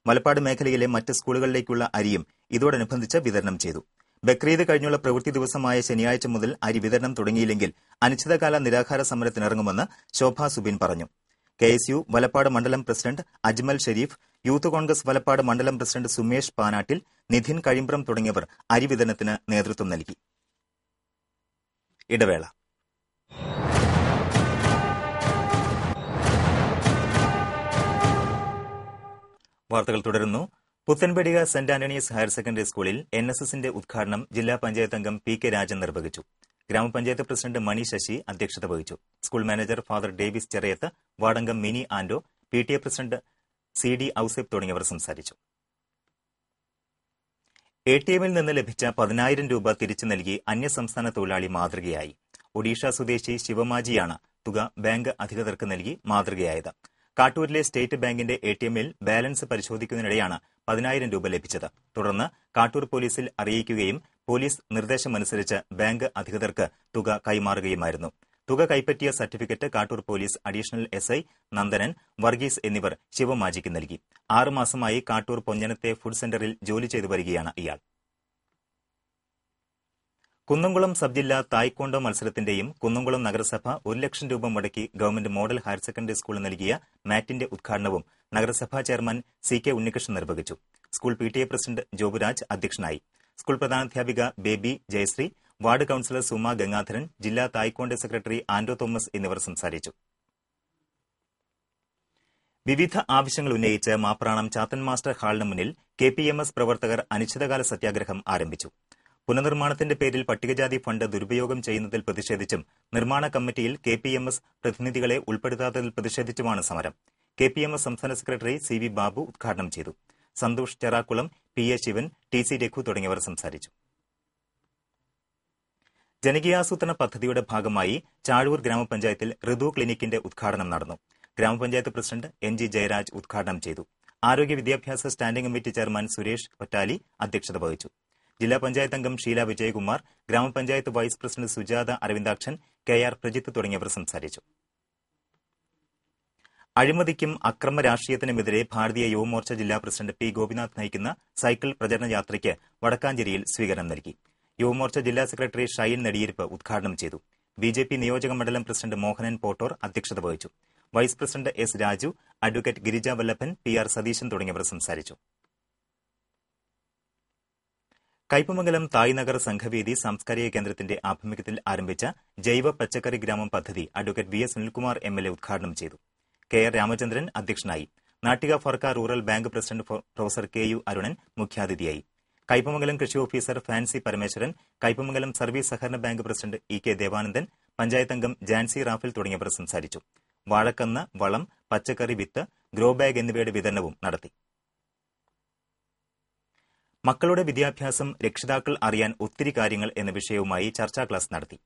മലപ്പാട് മേഖലയിലെ മറ്റ് സ്കൂളുകളിലേക്കുള്ള അരിയും ഇതോടനുബന്ധിച്ച് വിതരണം ചെയ്തു ബക്രീദ് കഴിഞ്ഞുള്ള പ്രവൃത്തി ദിവസമായ ശനിയാഴ്ച മുതൽ അരി വിതരണം തുടങ്ങിയില്ലെങ്കിൽ അനിശ്ചിതകാല നിരാഹാര സമരത്തിനിറങ്ങുമെന്ന് ശോഭാ സുബിൻ പറഞ്ഞു കെ എസ് യു വലപ്പാട് മണ്ഡലം president Ajmal Sharif youth congress Valappad മണ്ഡലം പ്രസിഡന്റ് സുമേഷ് പാനാട്ടിൽ നിധിൻ കഴിമ്പ്രം തുടങ്ങിയവർ അരി വിതരണത്തിന് നേതൃത്വം നൽകി ഇടവേള വാർത്തകൾ തുടരുന്നു Puthanpeedika Saint Antony's higher secondary സ്കൂളിൽ എൻ എസ് എസിന്റെ ഉദ്ഘാടനം ജില്ലാ പഞ്ചായത്ത് അംഗം പി കെ രാജൻ നിർവഹിച്ചു ഗ്രാമപഞ്ചായത്ത് പ്രസിഡന്റ് മണി ശശി അധ്യക്ഷത വഹിച്ചു school manager father Davis Cheriyath വാർഡംഗം Mini Anto P T A president C D Ouseph തുടങ്ങിയവർ സംസാരിച്ചു എ ടി എമ്മിൽ നിന്ന് ലഭിച്ച പതിനായിരം രൂപ തിരിച്ചു നൽകി അന്യസംസ്ഥാന തൊഴിലാളി മാതൃകയായി ഒഡീഷ സ്വദേശി ശിവമാജിയാണ് തുക ബാങ്ക് അധികൃതർക്ക് നൽകി മാതൃകയായത് കാട്ടൂരിലെ സ്റ്റേറ്റ് ബാങ്കിന്റെ എ ടി എമ്മിൽ ബാലൻസ് പരിശോധിക്കുന്നതിനിടെയാണ് പതിനായിരം രൂപ ലഭിച്ചത് തുടർന്ന് കാട്ടൂർ പോലീസിൽ അറിയിക്കുകയും പോലീസ് നിർദ്ദേശമനുസരിച്ച് ബാങ്ക് അധികൃതർക്ക് തുക കൈമാറുകയുമായിരുന്നു തുക കൈപ്പറ്റിയ certificate Kattoor police additional S I Nandanan Varghese എന്നിവർ ശിവമാജിക്ക് നൽകി ആറുമാസമായി കാട്ടൂർ പൊഞ്ഞനത്തെ ഫുഡ് സെന്ററിൽ ജോലി ചെയ്തു വരികയാണ് ഇയാൾ കുന്നംകുളം സബ് ജില്ലാ തായ്ക്കോണ്ടോ മത്സരത്തിന്റെയും കുന്നംകുളം നഗരസഭ ഒരു ലക്ഷം രൂപ മുടക്കി ഗവൺമെന്റ് മോഡൽ ഹയർ സെക്കൻഡറി സ്കൂളിൽ നൽകിയ മാറ്റിന്റെ ഉദ്ഘാടനവും നഗരസഭാ ചെയർമാൻ സി കെ ഉണ്ണികൃഷ്ണൻ നിർവഹിച്ചു school P T A president Joburaj അധ്യക്ഷനായി സ്കൂൾ പ്രധാനാധ്യാപിക Baby Jayasree ward councillor Suma Gangadharan ജില്ലാ തായ്ക്കോണ്ടോ സെക്രട്ടറി ആൻഡോ തോമസ് എന്നിവർ സംസാരിച്ചു വിവിധ ആവശ്യങ്ങൾ ഉന്നയിച്ച് മാപ്രാണം ചാത്തൻ മാസ്റ്റർ ഹാളിന് മുന്നിൽ കെ പി എം എസ് പ്രവർത്തകർ അനിശ്ചിതകാല സത്യാഗ്രഹം ആരംഭിച്ചു പുനർനിർമ്മാണത്തിന്റെ പേരിൽ പട്ടികജാതി ഫണ്ട് ദുരുപയോഗം ചെയ്യുന്നതിൽ പ്രതിഷേധിച്ചും നിർമ്മാണ കമ്മിറ്റിയിൽ കെ പി എം എസ് പ്രതിനിധികളെ ഉൾപ്പെടുത്താത്തതിൽ പ്രതിഷേധിച്ചുമാണ് സമരം കെ പി എം എസ് സംസ്ഥാന സെക്രട്ടറി സി വി ബാബു ഉദ്ഘാടനം ചെയ്തു Santhosh Cherakkulam P A Sivan T C Raghu തുടങ്ങിയവർ സംസാരിച്ചു ജനകീയാസൂത്രണ പദ്ധതിയുടെ ഭാഗമായി ചാഴൂർ ഗ്രാമപഞ്ചായത്തിൽ ഋതു ക്ലിനിക്കിന്റെ ഉദ്ഘാടനം നടന്നു ഗ്രാമപഞ്ചായത്ത് പ്രസിഡന്റ് എൻ ജി ജയരാജ് ഉദ്ഘാടനം ചെയ്തു ആരോഗ്യ വിദ്യാഭ്യാസ standing committee chairman Suresh Ottali അധ്യക്ഷത വഹിച്ചു ജില്ലാ പഞ്ചായത്ത് അംഗം ഷീല വിജയകുമാർ ഗ്രാമപഞ്ചായത്ത് vice president Sujatha Aravindakshan K R Prajith തുടങ്ങിയവർ സംസാരിച്ചു അഴിമതിക്കും അക്രമ രാഷ്ട്രീയത്തിനുമെതിരെ ഭാരതീയ യുവമോർച്ച ജില്ലാ പ്രസിഡന്റ് പി ഗോപിനാഥ് നയിക്കുന്ന സൈക്കിൾ പ്രചരണ യാത്രയ്ക്ക് വടക്കാഞ്ചേരിയിൽ സ്വീകരണം നൽകി യുവമോർച്ച ജില്ലാ സെക്രട്ടറി ഷൈൻ നെടിയിരിപ്പ് ഉദ്ഘാടനം ചെയ്തു ബി ജെ പി നിയോജക മണ്ഡലം പ്രസിഡന്റ് മോഹനൻ പോട്ടോർ അധ്യക്ഷത വഹിച്ചു vice president S Raju advocate Girija Vallabhan P R Satheeshan തുടങ്ങിയവർ സംസാരിച്ചു കയ്പമംഗലം തായ്നഗർ സംഘവേദി സാംസ്കാരിക കേന്ദ്രത്തിന്റെ ആഭിമുഖ്യത്തിൽ ആരംഭിച്ച ജൈവ പച്ചക്കറി ഗ്രാമം പദ്ധതി advocate V S Sunilkumar M L A ഉദ്ഘാടനം ചെയ്തു കെ ആർ രാമചന്ദ്രൻ അധ്യക്ഷനായി Nattika Firka rural bank president professor K U Arunan മുഖ്യാതിഥിയായി കൈപ്പമംഗലം കൃഷി officer Fancy Parameswaran Kaipamangalam service സഹകരണ bank president E K Devanandan panchayat അംഗം ജാൻസി റാഫേൽ തുടങ്ങിയവർ സംസാരിച്ചു വാഴക്കന്ന് വളം പച്ചക്കറി വിത്ത് ഗ്രോ ബാഗ് എന്നിവയുടെ വിതരണവും നടത്തി മക്കളുടെ വിദ്യാഭ്യാസം രക്ഷിതാക്കൾ അറിയാൻ ഒത്തിരി കാര്യങ്ങൾ എന്ന വിഷയവുമായി ചർച്ചാ ക്ലാസ് നടത്തി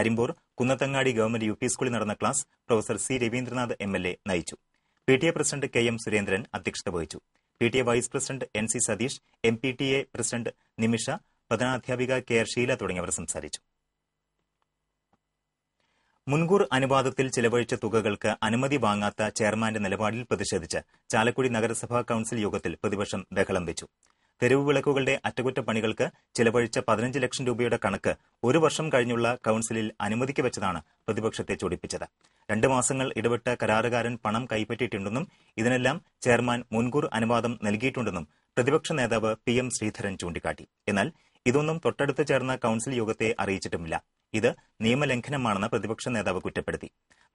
Arimpur Kunnathangadi government U P സ്കൂളിൽ നടന്ന class professor C Raveendranath M L A നയിച്ചു P T A president K M Surendran അധ്യക്ഷത വഹിച്ചു P T A vice president N C Satheesh M P T A president Nimisha പ്രധാനാധ്യാപിക കെ ആർ ഷീല തുടങ്ങിയവർ സംസാരിച്ചു മുൻകൂർ അനുവാദത്തിൽ ചെലവഴിച്ച തുകകൾക്ക് അനുമതി വാങ്ങാത്ത ചെയർമാന്റെ നിലപാടിൽ പ്രതിഷേധിച്ച് ചാലക്കുടി നഗരസഭാ കൌൺസിൽ യോഗത്തിൽ പ്രതിപക്ഷം ബഹളം വെച്ചു തെരുവ് വിളക്കുകളുടെ അറ്റകുറ്റപ്പണികൾക്ക് ചിലവഴിച്ച പതിനഞ്ച് ലക്ഷം രൂപയുടെ കണക്ക് ഒരു വർഷം കഴിഞ്ഞുള്ള കൌൺസിലിൽ അനുമതിക്ക് വെച്ചതാണ് പ്രതിപക്ഷത്തെ ചൊടിപ്പിച്ചത് രണ്ടു മാസങ്ങൾ ഇടപെട്ട കരാറുകാരൻ പണം കൈപ്പറ്റിയിട്ടുണ്ടെന്നും ഇതിനെല്ലാം ചെയർമാൻ മുൻകൂർ അനുവാദം നൽകിയിട്ടുണ്ടെന്നും പ്രതിപക്ഷ നേതാവ് പി എം ശ്രീധരൻ ചൂണ്ടിക്കാട്ടി എന്നാൽ ഇതൊന്നും തൊട്ടടുത്ത് ചേർന്ന കൌൺസിൽ യോഗത്തെ അറിയിച്ചിട്ടുമില്ല ഇത് നിയമലംഘനമാണെന്ന് പ്രതിപക്ഷ നേതാവ് കുറ്റപ്പെടുത്തി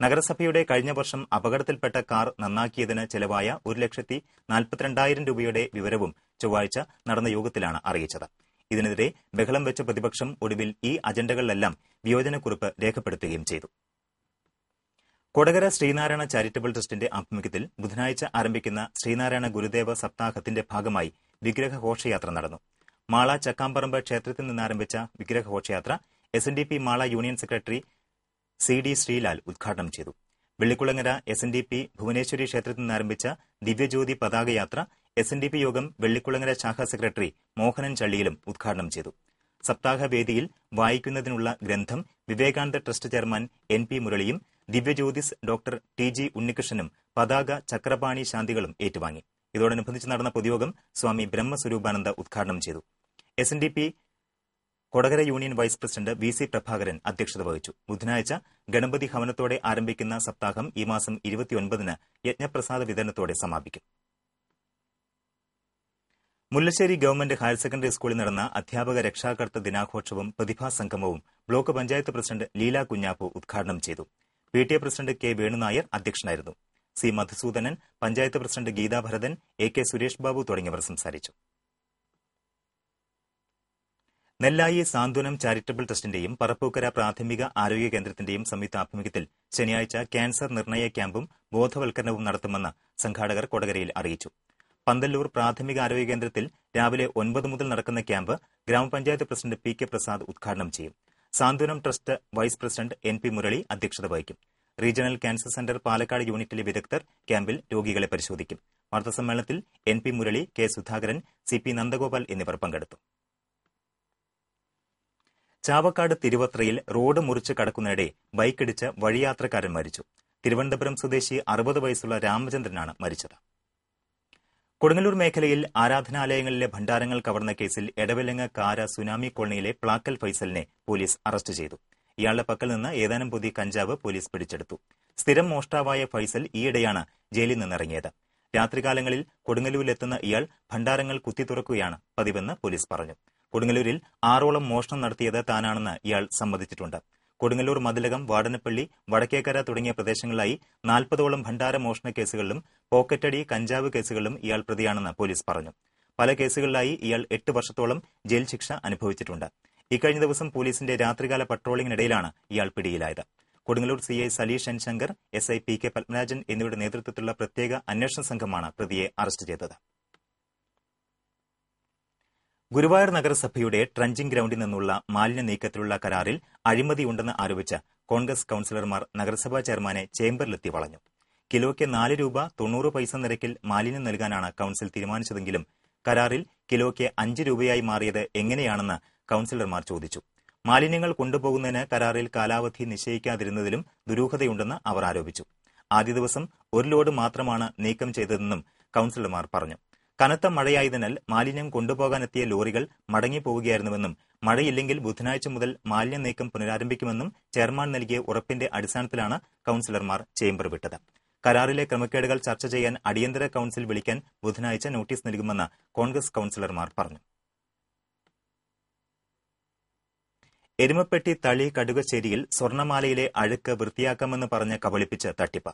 നഗരസഭയുടെ കഴിഞ്ഞ വർഷം അപകടത്തിൽപ്പെട്ട കാർ നന്നാക്കിയതിന് ചെലവായ ഒരു ലക്ഷത്തി നാൽപ്പത്തിരണ്ടായിരം രൂപയുടെ വിവരവും ചൊവ്വാഴ്ച നടന്ന യോഗത്തിലാണ് അറിയിച്ചത് ഇതിനെതിരെ ബഹളം വെച്ച പ്രതിപക്ഷം ഒടുവിൽ ഈ അജണ്ടകളിലെല്ലാം വിയോജനക്കുറിപ്പ് രേഖപ്പെടുത്തുകയും ചെയ്തു കൊടകര ശ്രീനാരായണ ചാരിറ്റബിൾ ട്രസ്റ്റിന്റെ ആഭിമുഖ്യത്തിൽ ബുധനാഴ്ച ആരംഭിക്കുന്ന ശ്രീനാരായണ ഗുരുദേവ സപ്താഹത്തിന്റെ ഭാഗമായി വിഗ്രഹ ഘോഷയാത്ര നടന്നു മാള ചക്കാമ്പറമ്പ് ക്ഷേത്രത്തിൽ നിന്നാരംഭിച്ച വിഗ്രഹ ഘോഷയാത്ര S N D P Mala union secretary C D Sreelal ഉദ്ഘാടനം ചെയ്തു Vellikkulangara S N D P Bhuvaneswari ക്ഷേത്രത്തിൽ നിന്ന് ആരംഭിച്ച ദിവ്യജ്യോതി പതാകയാത്ര എസ് എൻ ഡി പി യോഗം വെള്ളിക്കുളങ്ങര ശാഖാ സെക്രട്ടറി മോഹനൻ ചള്ളിയിലും ഉദ്ഘാടനം ചെയ്തു സപ്താഹവേദിയിൽ വായിക്കുന്നതിനുള്ള ഗ്രന്ഥം Vivekananda trust chairman N P മുരളിയും ദിവ്യജ്യോതിസ് ഡോക്ടർ ടി ജി ഉണ്ണികൃഷ്ണനും പതാക ചക്രപാണി ശാന്തികളും ഏറ്റുവാങ്ങി ഇതോടനുബന്ധിച്ച് നടന്ന പൊതുയോഗം സ്വാമി ബ്രഹ്മസ്വരൂപാനന്ദ ഉദ്ഘാടനം ചെയ്തു S N D P Kodakara union vice president V C Prabhakaran അധ്യക്ഷത വഹിച്ചു ബുധനാഴ്ച ഗണപതി ഹവനത്തോടെ ആരംഭിക്കുന്ന സപ്താഹം ഈ മാസം ഇരുപത്തിയൊൻപതിന് യജ്ഞപ്രസാദ വിതരണത്തോടെ സമാപിക്കും മുല്ലശ്ശേരി ഗവൺമെന്റ് ഹയർ സെക്കൻഡറി സ്കൂളിൽ നടന്ന അധ്യാപക രക്ഷാകർത്ത ദിനാഘോഷവും പ്രതിഭാ സംഗമവും ബ്ലോക്ക് പഞ്ചായത്ത് പ്രസിഡന്റ് ലീല കുഞ്ഞാപ്പു ഉദ്ഘാടനം ചെയ്തു P T A president K Venu Nair അധ്യക്ഷനായിരുന്നു C Madhusoodanan panchayat president Geetha Bharathan A K Suresh Babu തുടങ്ങിയവർ സംസാരിച്ചു നെല്ലായി സാന്ത്വനം ചാരിറ്റബിൾ ട്രസ്റ്റിന്റെയും പറപ്പൂക്കര പ്രാഥമിക ആരോഗ്യ കേന്ദ്രത്തിന്റെയും സംയുക്ത ആഭിമുഖ്യത്തിൽ ശനിയാഴ്ച ക്യാൻസർ നിർണയ ക്യാമ്പും ബോധവൽക്കരണവും നടത്തുമെന്ന് സംഘാടകർ കൊടകരയിൽ അറിയിച്ചു പന്തല്ലൂർ പ്രാഥമിക ആരോഗ്യ കേന്ദ്രത്തിൽ രാവിലെ ഒൻപത് മുതൽ നടക്കുന്ന ക്യാമ്പ് ഗ്രാമപഞ്ചായത്ത് പ്രസിഡന്റ് പി കെ പ്രസാദ് ഉദ്ഘാടനം ചെയ്യും Santhwanam trust vice president N P Murali അധ്യക്ഷത വഹിക്കും റീജിയണൽ ക്യാൻസർ സെന്റർ പാലക്കാട് യൂണിറ്റിലെ വിദഗ്ധർ ക്യാമ്പിൽ രോഗികളെ പരിശോധിക്കും വാർത്താസമ്മേളനത്തിൽ N P Murali K Sudhakaran C P Nandagopal എന്നിവർ പങ്കെടുത്തു ചാവക്കാട് തിരുവത്രയിൽ റോഡ് മുറിച്ച് കടക്കുന്നിടെ ബൈക്കിടിച്ച് വഴിയാത്രക്കാരൻ മരിച്ചു തിരുവനന്തപുരം സ്വദേശി അറുപത് വയസ്സുള്ള രാമചന്ദ്രനാണ് മരിച്ചത് കൊടുങ്ങല്ലൂർ മേഖലയിൽ ആരാധനാലയങ്ങളിലെ ഭണ്ഡാരങ്ങൾ കവർന്ന കേസിൽ എടവലങ്ങ കാര സുനാമി കോളനിയിലെ പ്ലാക്കൽ ഫൈസലിനെ പോലീസ് അറസ്റ്റ് ചെയ്തു ഇയാളുടെ പക്കൽ നിന്ന് ഏതാനും പുതി കഞ്ചാവ് പോലീസ് പിടിച്ചെടുത്തു സ്ഥിരം മോഷ്ടാവായ ഫൈസൽ ഈയിടെയാണ് ജയിലിൽ നിന്നിറങ്ങിയത് രാത്രികാലങ്ങളിൽ കൊടുങ്ങല്ലൂരിലെത്തുന്ന ഇയാൾ ഭണ്ഡാരങ്ങൾ കുത്തിത്തുറക്കുകയാണ് പതിവെന്ന് പോലീസ് പറഞ്ഞു കൊടുങ്ങല്ലൂരിൽ ആറോളം മോഷണം നടത്തിയത് താനാണെന്ന് ഇയാൾ സമ്മതിച്ചിട്ടുണ്ട് കൊടുങ്ങല്ലൂർ മതിലകം വാടനപ്പള്ളി വടക്കേക്കര തുടങ്ങിയ പ്രദേശങ്ങളിലായി നാൽപ്പതോളം ഭണ്ഡാര മോഷണ കേസുകളിലും പോക്കറ്റടി കഞ്ചാവ് കേസുകളിലും ഇയാൾ പ്രതിയാണെന്ന് പോലീസ് പറഞ്ഞു പല കേസുകളിലായി ഇയാൾ എട്ട് വർഷത്തോളം ജയിൽ ശിക്ഷ അനുഭവിച്ചിട്ടുണ്ട് ഇക്കഴിഞ്ഞ ദിവസം പോലീസിന്റെ രാത്രികാല പട്രോളിംഗിനിടയിലാണ് ഇയാൾ പിടിയിലായത് Kodungallur C I Saleesh N Sankar S I P K Padmarajan എന്നിവരുടെ നേതൃത്വത്തിലുള്ള പ്രത്യേക അന്വേഷണ സംഘമാണ് പ്രതിയെ അറസ്റ്റ് ചെയ്തത് ഗുരുവായൂർ നഗരസഭയുടെ ട്രഞ്ചിംഗ് ഗ്രൌണ്ടിൽ നിന്നുള്ള മാലിന്യ നീക്കത്തിലുള്ള കരാറിൽ അഴിമതി ഉണ്ടെന്ന് ആരോപിച്ച കോൺഗ്രസ് കൌൺസിലർമാർ നഗരസഭാ ചെയർമാനെ ചേംബറിലെത്തി വളഞ്ഞു കിലോയ്ക്ക് നാല് രൂപ തൊണ്ണൂറ് പൈസ നിരക്കിൽ മാലിന്യം നൽകാനാണ് കൌൺസിൽ തീരുമാനിച്ചതെങ്കിലും കരാറിൽ കിലോയ്ക്ക് അഞ്ച് രൂപയായി മാറിയത് എങ്ങനെയാണെന്ന് കൌൺസിലർമാർ ചോദിച്ചു മാലിന്യങ്ങൾ കൊണ്ടുപോകുന്നതിന് കരാറിൽ കാലാവധി നിശ്ചയിക്കാതിരുന്നതിലും ദുരൂഹതയുണ്ടെന്ന് അവർ ആരോപിച്ചു ആദ്യ ദിവസം ഒരു ലോഡ് മാത്രമാണ് നീക്കം ചെയ്തതെന്നും കൌൺസിലർമാർ പറഞ്ഞു കനത്ത മഴയായതിനാൽ മാലിന്യം കൊണ്ടുപോകാനെത്തിയ ലോറികൾ മടങ്ങിപ്പോവുകയായിരുന്നുവെന്നും മഴയില്ലെങ്കിൽ ബുധനാഴ്ച മുതൽ മാലിന്യ നീക്കം പുനരാരംഭിക്കുമെന്നും ചെയർമാൻ നൽകിയ ഉറപ്പിന്റെ അടിസ്ഥാനത്തിലാണ് കൌൺസിലർമാർ ചേംബർ വിട്ടത് കരാറിലെ ക്രമക്കേടുകൾ ചർച്ച ചെയ്യാൻ അടിയന്തര കൌൺസിൽ വിളിക്കാൻ ബുധനാഴ്ച നോട്ടീസ് നൽകുമെന്ന് കോൺഗ്രസ് കൌൺസിലർമാർ പറഞ്ഞു എരുമപ്പെട്ടി തളി കടുകശ്ശേരിയിൽ സ്വർണമാലയിലെ അഴുക്ക് വൃത്തിയാക്കാമെന്ന് പറഞ്ഞ് കബളിപ്പിച്ച് തട്ടിപ്പ്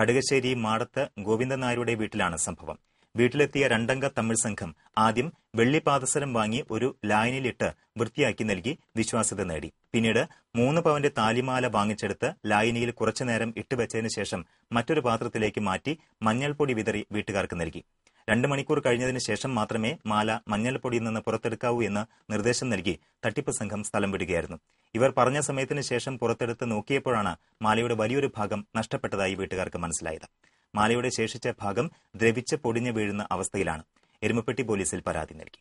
കടുകശ്ശേരി മാടത്ത് ഗോവിന്ദനായരുടെ വീട്ടിലാണ് സംഭവം വീട്ടിലെത്തിയ രണ്ടംഗ തമിഴ് സംഘം ആദ്യം വെള്ളിപാദസരം വാങ്ങി ഒരു ലായനിലിട്ട് വൃത്തിയാക്കി നൽകി വിശ്വാസ്യത നേടി പിന്നീട് മൂന്ന് പവന്റെ താലിമാല വാങ്ങിച്ചെടുത്ത് ലായനിയിൽ കുറച്ചുനേരം ഇട്ടുവച്ചതിന് ശേഷം മറ്റൊരു പാത്രത്തിലേക്ക് മാറ്റി മഞ്ഞൾപ്പൊടി വിതറി വീട്ടുകാർക്ക് നൽകി രണ്ട് മണിക്കൂർ കഴിഞ്ഞതിന് ശേഷം മാത്രമേ മാല മഞ്ഞൾപ്പൊടിയിൽ നിന്ന് പുറത്തെടുക്കാവൂ എന്ന് നിർദ്ദേശം നൽകി തട്ടിപ്പ് സംഘം സ്ഥലം വിടുകയായിരുന്നു ഇവർ പറഞ്ഞ സമയത്തിന് ശേഷം പുറത്തെടുത്ത് നോക്കിയപ്പോഴാണ് മാലയുടെ വലിയൊരു ഭാഗം നഷ്ടപ്പെട്ടതായി വീട്ടുകാർക്ക് മനസ്സിലായത് മാലയുടെ ശേഷിച്ച ഭാഗം ദ്രവിച്ച് പൊടിഞ്ഞു വീഴുന്ന അവസ്ഥയിലാണ് എരുമപ്പെട്ടി പോലീസിൽ പരാതി നൽകി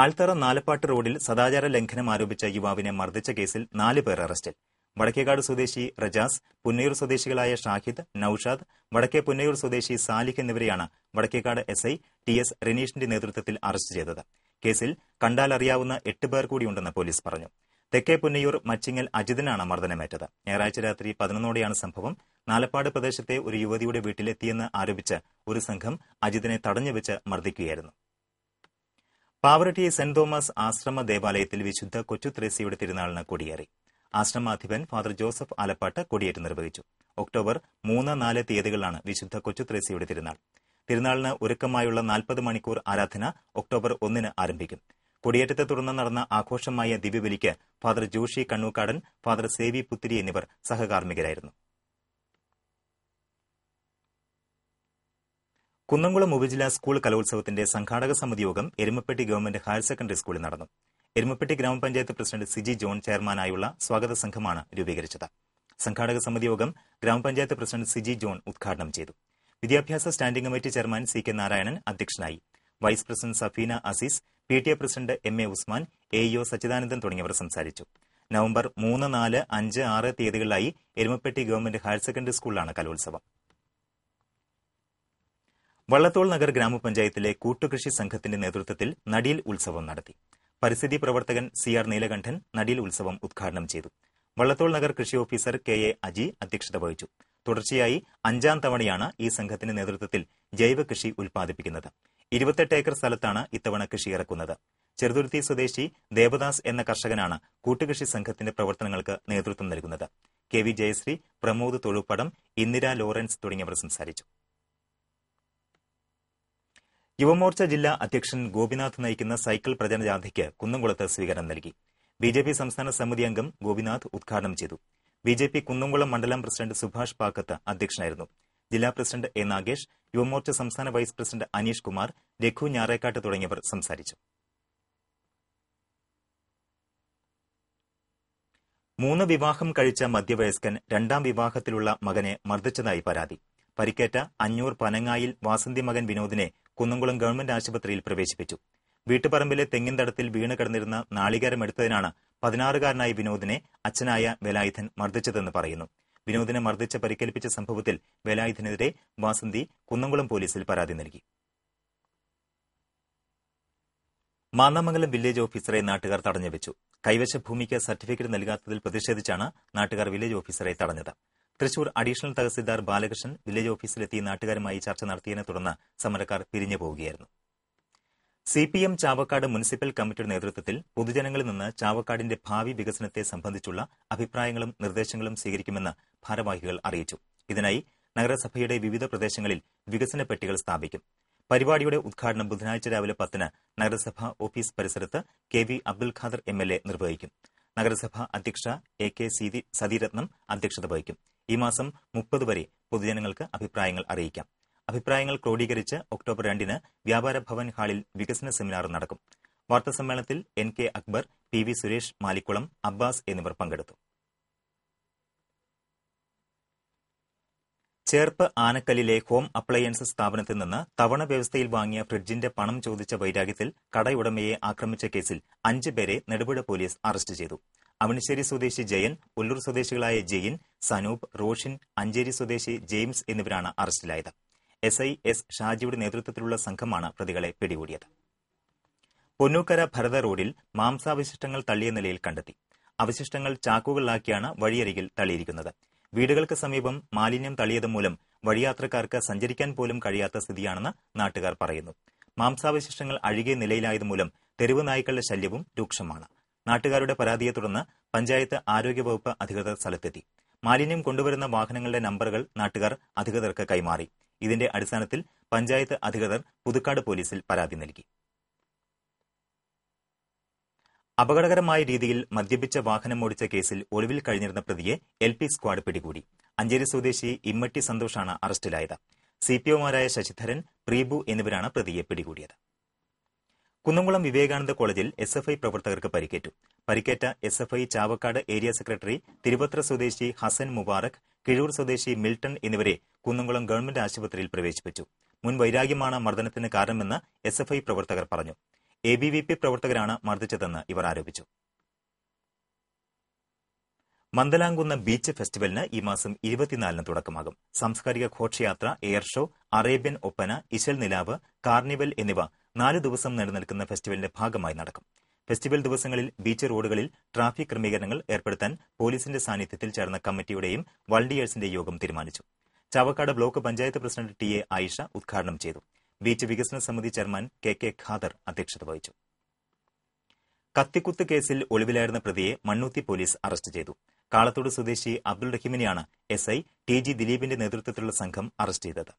ആൾത്തറ നാലപ്പാട്ട് റോഡിൽ സദാചാര ലംഘനം ആരോപിച്ച യുവാവിനെ മർദ്ദിച്ച കേസിൽ നാല് പേർ അറസ്റ്റിൽ വടക്കേക്കാട് സ്വദേശി റജാസ് പുന്നയൂർ സ്വദേശികളായ ഷാഹിദ് നൌഷാദ് വടക്കേ പുന്നയൂർ സ്വദേശി സാലിഖ് എന്നിവരെയാണ് Vadakkekad S I T S റിനീഷിന്റെ നേതൃത്വത്തിൽ അറസ്റ്റ് ചെയ്തത് കേസിൽ കണ്ടാലറിയാവുന്ന എട്ട് പേർ കൂടിയുണ്ടെന്ന് പോലീസ് പറഞ്ഞു തെക്കേ പുന്നയൂർ മച്ചിങ്ങൽ അജിതിനാണ് മർദ്ദനമേറ്റത് ഞായറാഴ്ച രാത്രി പതിനൊന്നോടെയാണ് സംഭവം നാലപ്പാട് പ്രദേശത്തെ ഒരു യുവതിയുടെ വീട്ടിലെത്തിയെന്ന് ആരോപിച്ച് ഒരു സംഘം അജിതിനെ തടഞ്ഞുവെച്ച് മർദ്ദിക്കുകയായിരുന്നു പാവറട്ടി സെന്റ് തോമസ് ആശ്രമ ദേവാലയത്തിൽ വിശുദ്ധ കൊച്ചു ത്രേസിയുടെ തിരുനാളിന് കൊടിയേറി ആശ്രമാധിപൻ ഫാദർ ജോസഫ് ആലപ്പാട്ട് കൊടിയേറ്റ് നിർവഹിച്ചു ഒക്ടോബർ മൂന്ന് നാല് തീയതികളിലാണ് വിശുദ്ധ കൊച്ചു ത്രേസിയുടെ തിരുനാൾ തിരുനാളിന് ഒരുക്കമായുള്ള നാൽപ്പത് മണിക്കൂർ ആരാധന ഒക്ടോബർ ഒന്നിന് ആരംഭിക്കും കൊടിയേറ്റത്തെ തുടർന്ന് നടന്ന ആഘോഷമായ ദിവ്യബലിക്ക് ഫാദർ ജോഷി കണ്ണൂക്കാടൻ ഫാദർ സേവി പുത്തിരി എന്നിവർ സഹകാർമ്മികരായിരുന്നു കുന്നംകുളം ഉപജില്ല സ്കൂൾ കലോത്സവത്തിന്റെ സംഘാടക സമിതി യോഗം എരുമപ്പെട്ടി ഗവൺമെന്റ് ഹയർ സെക്കൻഡറി സ്കൂളിൽ നടന്നു എരുമപ്പെട്ടി ഗ്രാമപഞ്ചായത്ത് പ്രസിഡന്റ് സിജി ജോൺ ചെയർമാനായുള്ള സ്വാഗത സംഘമാണ് രൂപീകരിച്ചത് സംഘാടക സമിതി യോഗം ഗ്രാമപഞ്ചായത്ത് പ്രസിഡന്റ് സിജി ജോൺ ഉദ്ഘാടനം ചെയ്തു വിദ്യാഭ്യാസ standing committee chairman C K Narayanan അധ്യക്ഷനായി vice president Safeena Azeez P T A president M A Usman A O Sachidanandan തുടങ്ങിയവർ സംസാരിച്ചു നവംബർ മൂന്ന് നാല് അഞ്ച് ആറ് തീയതികളിലായി എരുമപ്പെട്ടി ഗവൺമെന്റ് ഹയർ സെക്കൻഡറി സ്കൂളിലാണ് കലോത്സവം വള്ളത്തോൾ നഗർ ഗ്രാമപഞ്ചായത്തിലെ കൂട്ടുകൃഷി സംഘത്തിന്റെ നേതൃത്വത്തിൽ നടിയിൽ ഉത്സവം നടത്തി പരിസ്ഥിതി പ്രവർത്തകൻ സി ആർ നീലകണ്ഠൻ നടിയിൽ ഉത്സവം ഉദ്ഘാടനം ചെയ്തു വള്ളത്തോൾ നഗർ കൃഷി ഓഫീസർ കെ എ അജി അധ്യക്ഷത വഹിച്ചു തുടർച്ചയായി അഞ്ചാം തവണയാണ് ഈ സംഘത്തിന്റെ നേതൃത്വത്തിൽ ജൈവകൃഷി ഉൽപ്പാദിപ്പിക്കുന്നത് ഇരുപത്തെട്ട് ഏക്കർ സ്ഥലത്താണ് ഇത്തവണ കൃഷി ഇറക്കുന്നത് ചെറുതുരുത്തി സ്വദേശി ദേവദാസ് എന്ന കർഷകനാണ് കൂട്ടുകൃഷി സംഘത്തിന്റെ പ്രവർത്തനങ്ങൾക്ക് നേതൃത്വം നൽകുന്നത് K V Jayasree Pramod Thozhuppadam Indira Lawrence തുടങ്ങിയവർ സംസാരിച്ചു യുവമോർച്ച ജില്ലാ അധ്യക്ഷൻ ഗോപിനാഥ് നയിക്കുന്ന സൈക്കിൾ പ്രചരണ ജാഥയ്ക്ക് കുന്നംകുളത്ത് സ്വീകരണം നൽകി ബി ജെ പി സംസ്ഥാന സമിതി അംഗം ഗോപിനാഥ് ഉദ്ഘാടനം ചെയ്തു ബി ജെ പി കുന്നംകുളം മണ്ഡലം പ്രസിഡന്റ് സുഭാഷ് പാക്കത്ത് അധ്യക്ഷനായിരുന്നു ജില്ലാ പ്രസിഡന്റ് എ നാഗേഷ് യുവമോർച്ച സംസ്ഥാന വൈസ് പ്രസിഡന്റ് അനീഷ് കുമാർ രഘു ഞാറേക്കാട്ട് തുടങ്ങിയവർ സംസാരിച്ചു മൂന്ന് വിവാഹം കഴിച്ച മധ്യവയസ്കൻ രണ്ടാം വിവാഹത്തിലുള്ള മകനെ മർദ്ദിച്ചതായി പരാതി പരിക്കേറ്റ അഞ്ഞൂർ പനങ്ങായിൽ വാസന്തി മകൻ വിനോദിനെ കുന്നംകുളം ഗവൺമെന്റ് ആശുപത്രിയിൽ പ്രവേശിപ്പിച്ചു വീട്ടുപറമ്പിലെ തെങ്ങിൻതടത്തിൽ വീണ് കിടന്നിരുന്ന നാളികേരമെടുത്തതിനാണ് പതിനാറുകാരനായ വിനോദിനെ അച്ഛനായ വെലായുധൻ മർദ്ദിച്ചതെന്ന് പറയുന്നു വിനോദിനെ മർദ്ദിച്ച് പരിക്കേൽപ്പിച്ച സംഭവത്തിൽ വേലായുധനെതിരെ വാസന്തി കുന്നംകുളം പോലീസിൽ പരാതി നൽകി മാന്നാമംഗലം വില്ലേജ് ഓഫീസറെ നാട്ടുകാർ വെച്ചു കൈവശ ഭൂമിക്ക് സർട്ടിഫിക്കറ്റ് നൽകാത്തതിൽ പ്രതിഷേധിച്ചാണ് നാട്ടുകാർ വില്ലേജ് ഓഫീസറെ തടഞ്ഞത് തൃശൂർ അഡീഷണൽ തഹസിൽദാർ ബാലകൃഷ്ണൻ വില്ലേജ് ഓഫീസിലെത്തി നാട്ടുകാരുമായി ചർച്ച നടത്തിയതിനെ തുടർന്ന് സമരക്കാർ പിരിഞ്ഞു പോവുകയായിരുന്നു C P M Chavakkad municipal കമ്മിറ്റിയുടെ നേതൃത്വത്തിൽ പൊതുജനങ്ങളിൽ നിന്ന് ചാവക്കാടിന്റെ ഭാവി വികസനത്തെ സംബന്ധിച്ചുള്ള അഭിപ്രായങ്ങളും നിർദ്ദേശങ്ങളും സ്വീകരിക്കുമെന്ന് ഭാരവാഹികൾ അറിയിച്ചു ഇതിനായി നഗരസഭയുടെ വിവിധ പ്രദേശങ്ങളിൽ വികസന പെട്ടികൾ സ്ഥാപിക്കും പരിപാടിയുടെ ഉദ്ഘാടനം ബുധനാഴ്ച രാവിലെ പത്തിന് നഗരസഭാ ഓഫീസ് പരിസരത്ത് K V Abdul Khader M L A നിർവഹിക്കും നഗരസഭാ അധ്യക്ഷ എ കെ സീതി സതീരത്നം അധ്യക്ഷത വഹിക്കും ഈ മാസം മുപ്പത് വരെ പൊതുജനങ്ങൾക്ക് അഭിപ്രായങ്ങൾ അറിയിക്കാം അഭിപ്രായങ്ങൾ ക്രോഡീകരിച്ച് ഒക്ടോബർ രണ്ടിന് വ്യാപാര ഭവൻ ഹാളിൽ വികസന സെമിനാർ നടക്കും വാർത്താ സമ്മേളനത്തിൽ N K Akbar P V Suresh Malikkulam Abbas എന്നിവർ പങ്കെടുത്തു ചേർപ്പ് ആനക്കല്ലിലെ ഹോം അപ്ലയൻസ് സ്ഥാപനത്തിൽ നിന്ന് തവണ വ്യവസ്ഥയിൽ വാങ്ങിയ ഫ്രിഡ്ജിന്റെ പണം ചോദിച്ച വൈരാഗ്യത്തിൽ കടയുടമയെ ആക്രമിച്ച കേസിൽ അഞ്ചു പേരെ നെടുപുഴ പോലീസ് അറസ്റ്റ് ചെയ്തു അവണിശ്ശേരി സ്വദേശി ജയൻ ഉള്ളൂർ സ്വദേശികളായ ജയിൻ സനൂപ് റോഷിൻ അഞ്ചേരി സ്വദേശി ജെയിംസ് എന്നിവരാണ് അറസ്റ്റിലായത് എസ് ഐ എസ് ഷാജിയുടെ നേതൃത്വത്തിലുള്ള സംഘമാണ് പ്രതികളെ പിടികൂടിയത് പൊന്നൂക്കര ഭരത റോഡിൽ മാംസാവശിഷ്ടങ്ങൾ തള്ളിയ നിലയിൽ കണ്ടെത്തി അവശിഷ്ടങ്ങൾ ചാക്കുകളിലാക്കിയാണ് വഴിയരികിൽ തള്ളിയിരിക്കുന്നത് വീടുകൾക്ക് സമീപം മാലിന്യം തള്ളിയത് മൂലം വഴിയാത്രക്കാർക്ക് സഞ്ചരിക്കാൻ പോലും കഴിയാത്ത സ്ഥിതിയാണെന്ന് നാട്ടുകാർ പറയുന്നു മാംസാവശിഷ്ടങ്ങൾ അഴുകിയ നിലയിലായതുമൂലം തെരുവ് നായ്ക്കളുടെ ശല്യവും രൂക്ഷമാണ് നാട്ടുകാരുടെ പരാതിയെ തുടർന്ന് പഞ്ചായത്ത് ആരോഗ്യവകുപ്പ് അധികൃതർ സ്ഥലത്തെത്തി മാലിന്യം കൊണ്ടുവരുന്ന വാഹനങ്ങളുടെ നമ്പറുകൾ നാട്ടുകാർ അധികൃതർക്ക് കൈമാറി ഇതിന്റെ അടിസ്ഥാനത്തിൽ പഞ്ചായത്ത് അധികൃതർ പുതുക്കാട് പോലീസിൽ പരാതി നൽകി അപകടകരമായ രീതിയിൽ മദ്യപിച്ച വാഹനം ഓടിച്ച കേസിൽ ഒളിവിൽ കഴിഞ്ഞിരുന്ന പ്രതിയെ എൽ പി സ്ക്വാഡ് പിടികൂടി അഞ്ചേരി സ്വദേശി ഇമ്മട്ടി സന്തോഷാണ് അറസ്റ്റിലായത് സി പി ഒമാരായ ശശിധരൻ പ്രീബു എന്നിവരാണ് പ്രതിയെ പിടികൂടിയത് കുന്നംകുളം വിവേകാനന്ദ കോളേജിൽ എസ് എഫ് ഐ പ്രവർത്തകർക്ക് പരിക്കേറ്റു പരിക്കേറ്റ S F I Chavakkad area secretary Thiruvathra സ്വദേശി ഹസൻ മുബാറക് കിഴൂർ സ്വദേശി മിൽട്ടൺ എന്നിവരെ കുന്നംകുളം ഗവൺമെന്റ് ആശുപത്രിയിൽ പ്രവേശിപ്പിച്ചു മുൻ വൈരാഗ്യമാണ് മർദ്ദനത്തിന് കാരണമെന്ന് എസ് എഫ് ഐ പ്രവർത്തകർ പറഞ്ഞു എ ബി വി പി പ്രവർത്തകരാണ് മർദ്ദിച്ചതെന്ന് ഇവർ ആരോപിച്ചു മന്ദലാംകുന്ന ബീച്ച് ഫെസ്റ്റിവലിന് ഈ മാസം ഇരുപത്തിനാലിന് തുടക്കമാകും സാംസ്കാരിക ഘോഷയാത്ര എയർ ഷോ അറേബ്യൻ ഒപ്പന ഇശൽ നിലാവ് കാർണിവൽ എന്നിവ നാല് ദിവസം നിലനിൽക്കുന്ന ഫെസ്റ്റിവലിന്റെ ഭാഗമായി നടക്കും ഫെസ്റ്റിവൽ ദിവസങ്ങളിൽ ബീച്ച് റോഡുകളിൽ ട്രാഫിക് ക്രമീകരണങ്ങൾ ഏർപ്പെടുത്താൻ പോലീസിന്റെ സാന്നിധ്യത്തിൽ ചേർന്ന കമ്മിറ്റിയുടെയും വൾഡിയേഴ്സിന്റെ യോഗം തീരുമാനിച്ചു Chavakkad block panchayat president T A Ayisha ഉദ്ഘാടനം ചെയ്തു ബീച്ച് വികസന സമിതി ചെയർമാൻ കെ കെ ഖാദർ അധ്യക്ഷത വഹിച്ചു കത്തിക്കുത്ത് കേസിൽ ഒളിവിലായിരുന്ന പ്രതിയെ മണ്ണൂത്തി പോലീസ് അറസ്റ്റ് ചെയ്തു കാളത്തോട് സ്വദേശി അബ്ദുൾ റഹീമിനെയാണ് എസ് ഐ ടി ജി ദിലീപിന്റെ നേതൃത്വത്തിലുള്ള സംഘം അറസ്റ്റ് ചെയ്തത്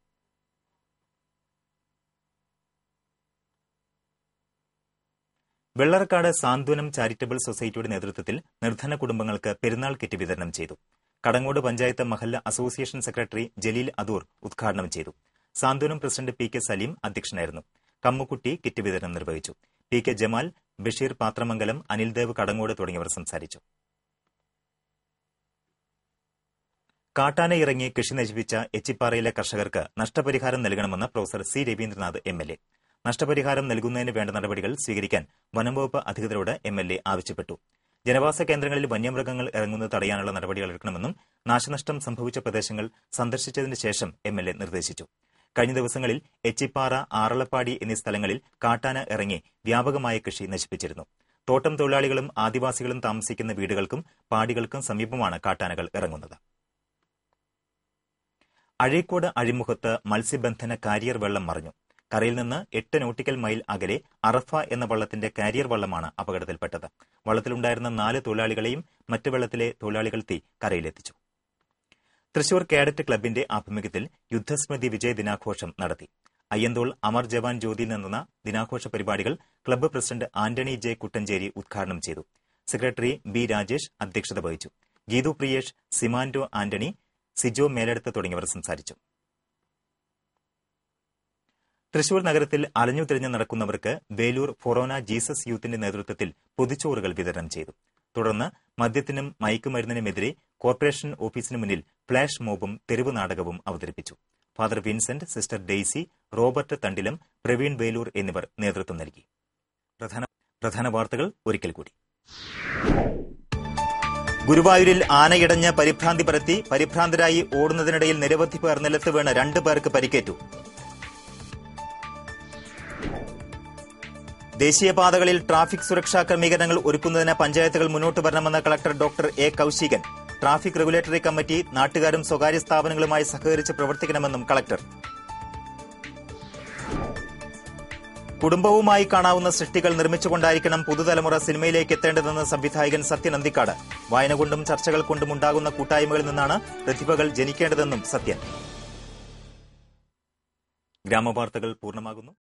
വെള്ളറക്കാട് സാന്ത്വനം ചാരിറ്റബിൾ സൊസൈറ്റിയുടെ നേതൃത്വത്തിൽ നിർധന കുടുംബങ്ങൾക്ക് പെരുന്നാൾ കിറ്റ് വിതരണം ചെയ്തു കടങ്ങോട് പഞ്ചായത്ത് മഹല്ല അസോസിയേഷൻ സെക്രട്ടറി ജലീൽ അദൂർ ഉദ്ഘാടനം ചെയ്തു Santhwanam president P K Saleem അധ്യക്ഷനായിരുന്നു കമ്മുക്കുട്ടി കിറ്റ് വിതരണം നിർവഹിച്ചു പി കെ ജമാൽ ബഷീർ പാത്രമംഗലം അനിൽദേവ് കടങ്ങോട് തുടങ്ങിയവർ സംസാരിച്ചു കാട്ടാന ഇറങ്ങി കൃഷി നശിപ്പിച്ച എച്ചിപ്പാറയിലെ കർഷകർക്ക് നഷ്ടപരിഹാരം നൽകണമെന്ന് professor C Raveendranath M L A നഷ്ടപരിഹാരം നൽകുന്നതിന് വേണ്ട നടപടികൾ സ്വീകരിക്കാൻ വനംവകുപ്പ് അധികൃതരോട് എം എൽ എ ആവശ്യപ്പെട്ടു ജനവാസ കേന്ദ്രങ്ങളിൽ വന്യമൃഗങ്ങൾ ഇറങ്ങുന്നത് തടയാനുള്ള നടപടികൾ എടുക്കണമെന്നും നാശനഷ്ടം സംഭവിച്ച പ്രദേശങ്ങൾ സന്ദർശിച്ചതിന് ശേഷം എം എൽ എ നിർദ്ദേശിച്ചു കഴിഞ്ഞ ദിവസങ്ങളിൽ എച്ചിപ്പാറ ആറളപ്പാടി എന്നീ സ്ഥലങ്ങളിൽ കാട്ടാന ഇറങ്ങി വ്യാപകമായ കൃഷി നശിപ്പിച്ചിരുന്നു തോട്ടം തൊഴിലാളികളും ആദിവാസികളും താമസിക്കുന്ന വീടുകൾക്കും പാടികൾക്കും സമീപമാണ് കാട്ടാനകൾ ഇറങ്ങുന്നത് അഴീക്കോട് അഴിമുഖത്ത് മത്സ്യബന്ധന കാരിയർ വെള്ളം മറിഞ്ഞു കരയിൽ നിന്ന് എട്ട് നോട്ടിക്കൽ മൈൽ അകലെ അറഫ എന്ന വള്ളത്തിന്റെ കാരിയർ വള്ളമാണ് അപകടത്തിൽപ്പെട്ടത് വള്ളത്തിലുണ്ടായിരുന്ന നാല് തൊഴിലാളികളെയും മറ്റു വെള്ളത്തിലെ തൊഴിലാളികൾ തീ കരയിലെത്തിച്ചു തൃശൂർ കാഡറ്റ് ക്ലബിന്റെ ആഭിമുഖ്യത്തിൽ യുദ്ധസ്മൃതി വിജയ ദിനാഘോഷം നടത്തി അയ്യന്തോൾ അമർ ജവാൻ ജ്യോതിയിൽ നിന്ന ദിനാഘോഷ പരിപാടികൾ club president Antony J Kuttanchery ഉദ്ഘാടനം ചെയ്തു സെക്രട്ടറി ബി രാജേഷ് അധ്യക്ഷത വഹിച്ചു ഗീതു പ്രിയേഷ് സിമാൻഡോ ആന്റണി സിജോ മേലെടുത്ത് തുടങ്ങിയവർ സംസാരിച്ചു തൃശൂർ നഗരത്തിൽ അലഞ്ഞു തിരിഞ്ഞു നടക്കുന്നവർക്ക് വേലൂർ ഫൊറോന ജീസസ് യൂത്തിന്റെ നേതൃത്വത്തിൽ പൊതിച്ചോറുകൾ വിതരണം ചെയ്തു തുടർന്ന് മദ്യത്തിനും മയക്കുമരുന്നിനുമെതിരെ കോർപ്പറേഷൻ ഓഫീസിന് മുന്നിൽ ഫ്ലാഷ് മോബും തെരുവ് നാടകവും അവതരിപ്പിച്ചു father Vincent sister Daisy Robert Thandilam Praveen Velur എന്നിവർ നേതൃത്വം നൽകി പ്രധാന പ്രധാന വാർത്തകൾ ഒരിക്കൽ കൂടി ഗുരുവായൂരിൽ ആനയിടഞ്ഞ് പരിഭ്രാന്തി പരത്തി പരിഭ്രാന്തരായി ഓടുന്നതിനിടയിൽ നിരവധി പേർ നിലത്ത് വീണ് രണ്ടു പേർക്ക് പരിക്കേറ്റു ദേശീയപാതകളിൽ ട്രാഫിക് സുരക്ഷാ ക്രമീകരണങ്ങൾ ഒരുക്കുന്നതിന് പഞ്ചായത്തുകൾ മുന്നോട്ട് വരണമെന്ന് collector doctor A Kaushikan traffic regulatory committee നാട്ടുകാരും സ്വകാര്യ സ്ഥാപനങ്ങളുമായി സഹകരിച്ച് പ്രവർത്തിക്കണമെന്നും കളക്ടർ കുടുംബവുമായി കാണാവുന്ന സൃഷ്ടികൾ നിർമ്മിച്ചുകൊണ്ടായിരിക്കണം പുതുതലമുറ സിനിമയിലേക്ക് എത്തേണ്ടതെന്ന് സംവിധായകൻ സത്യൻ അന്തിക്കാട് വായന കൊണ്ടും ചർച്ചകൾ കൊണ്ടും ഉണ്ടാകുന്ന കൂട്ടായ്മകളിൽ നിന്നാണ് പ്രതിഭകൾ ജനിക്കേണ്ടതെന്നും സത്യൻ ഗ്രാമവാർത്തകൾ പൂർണ്ണമാകുന്നു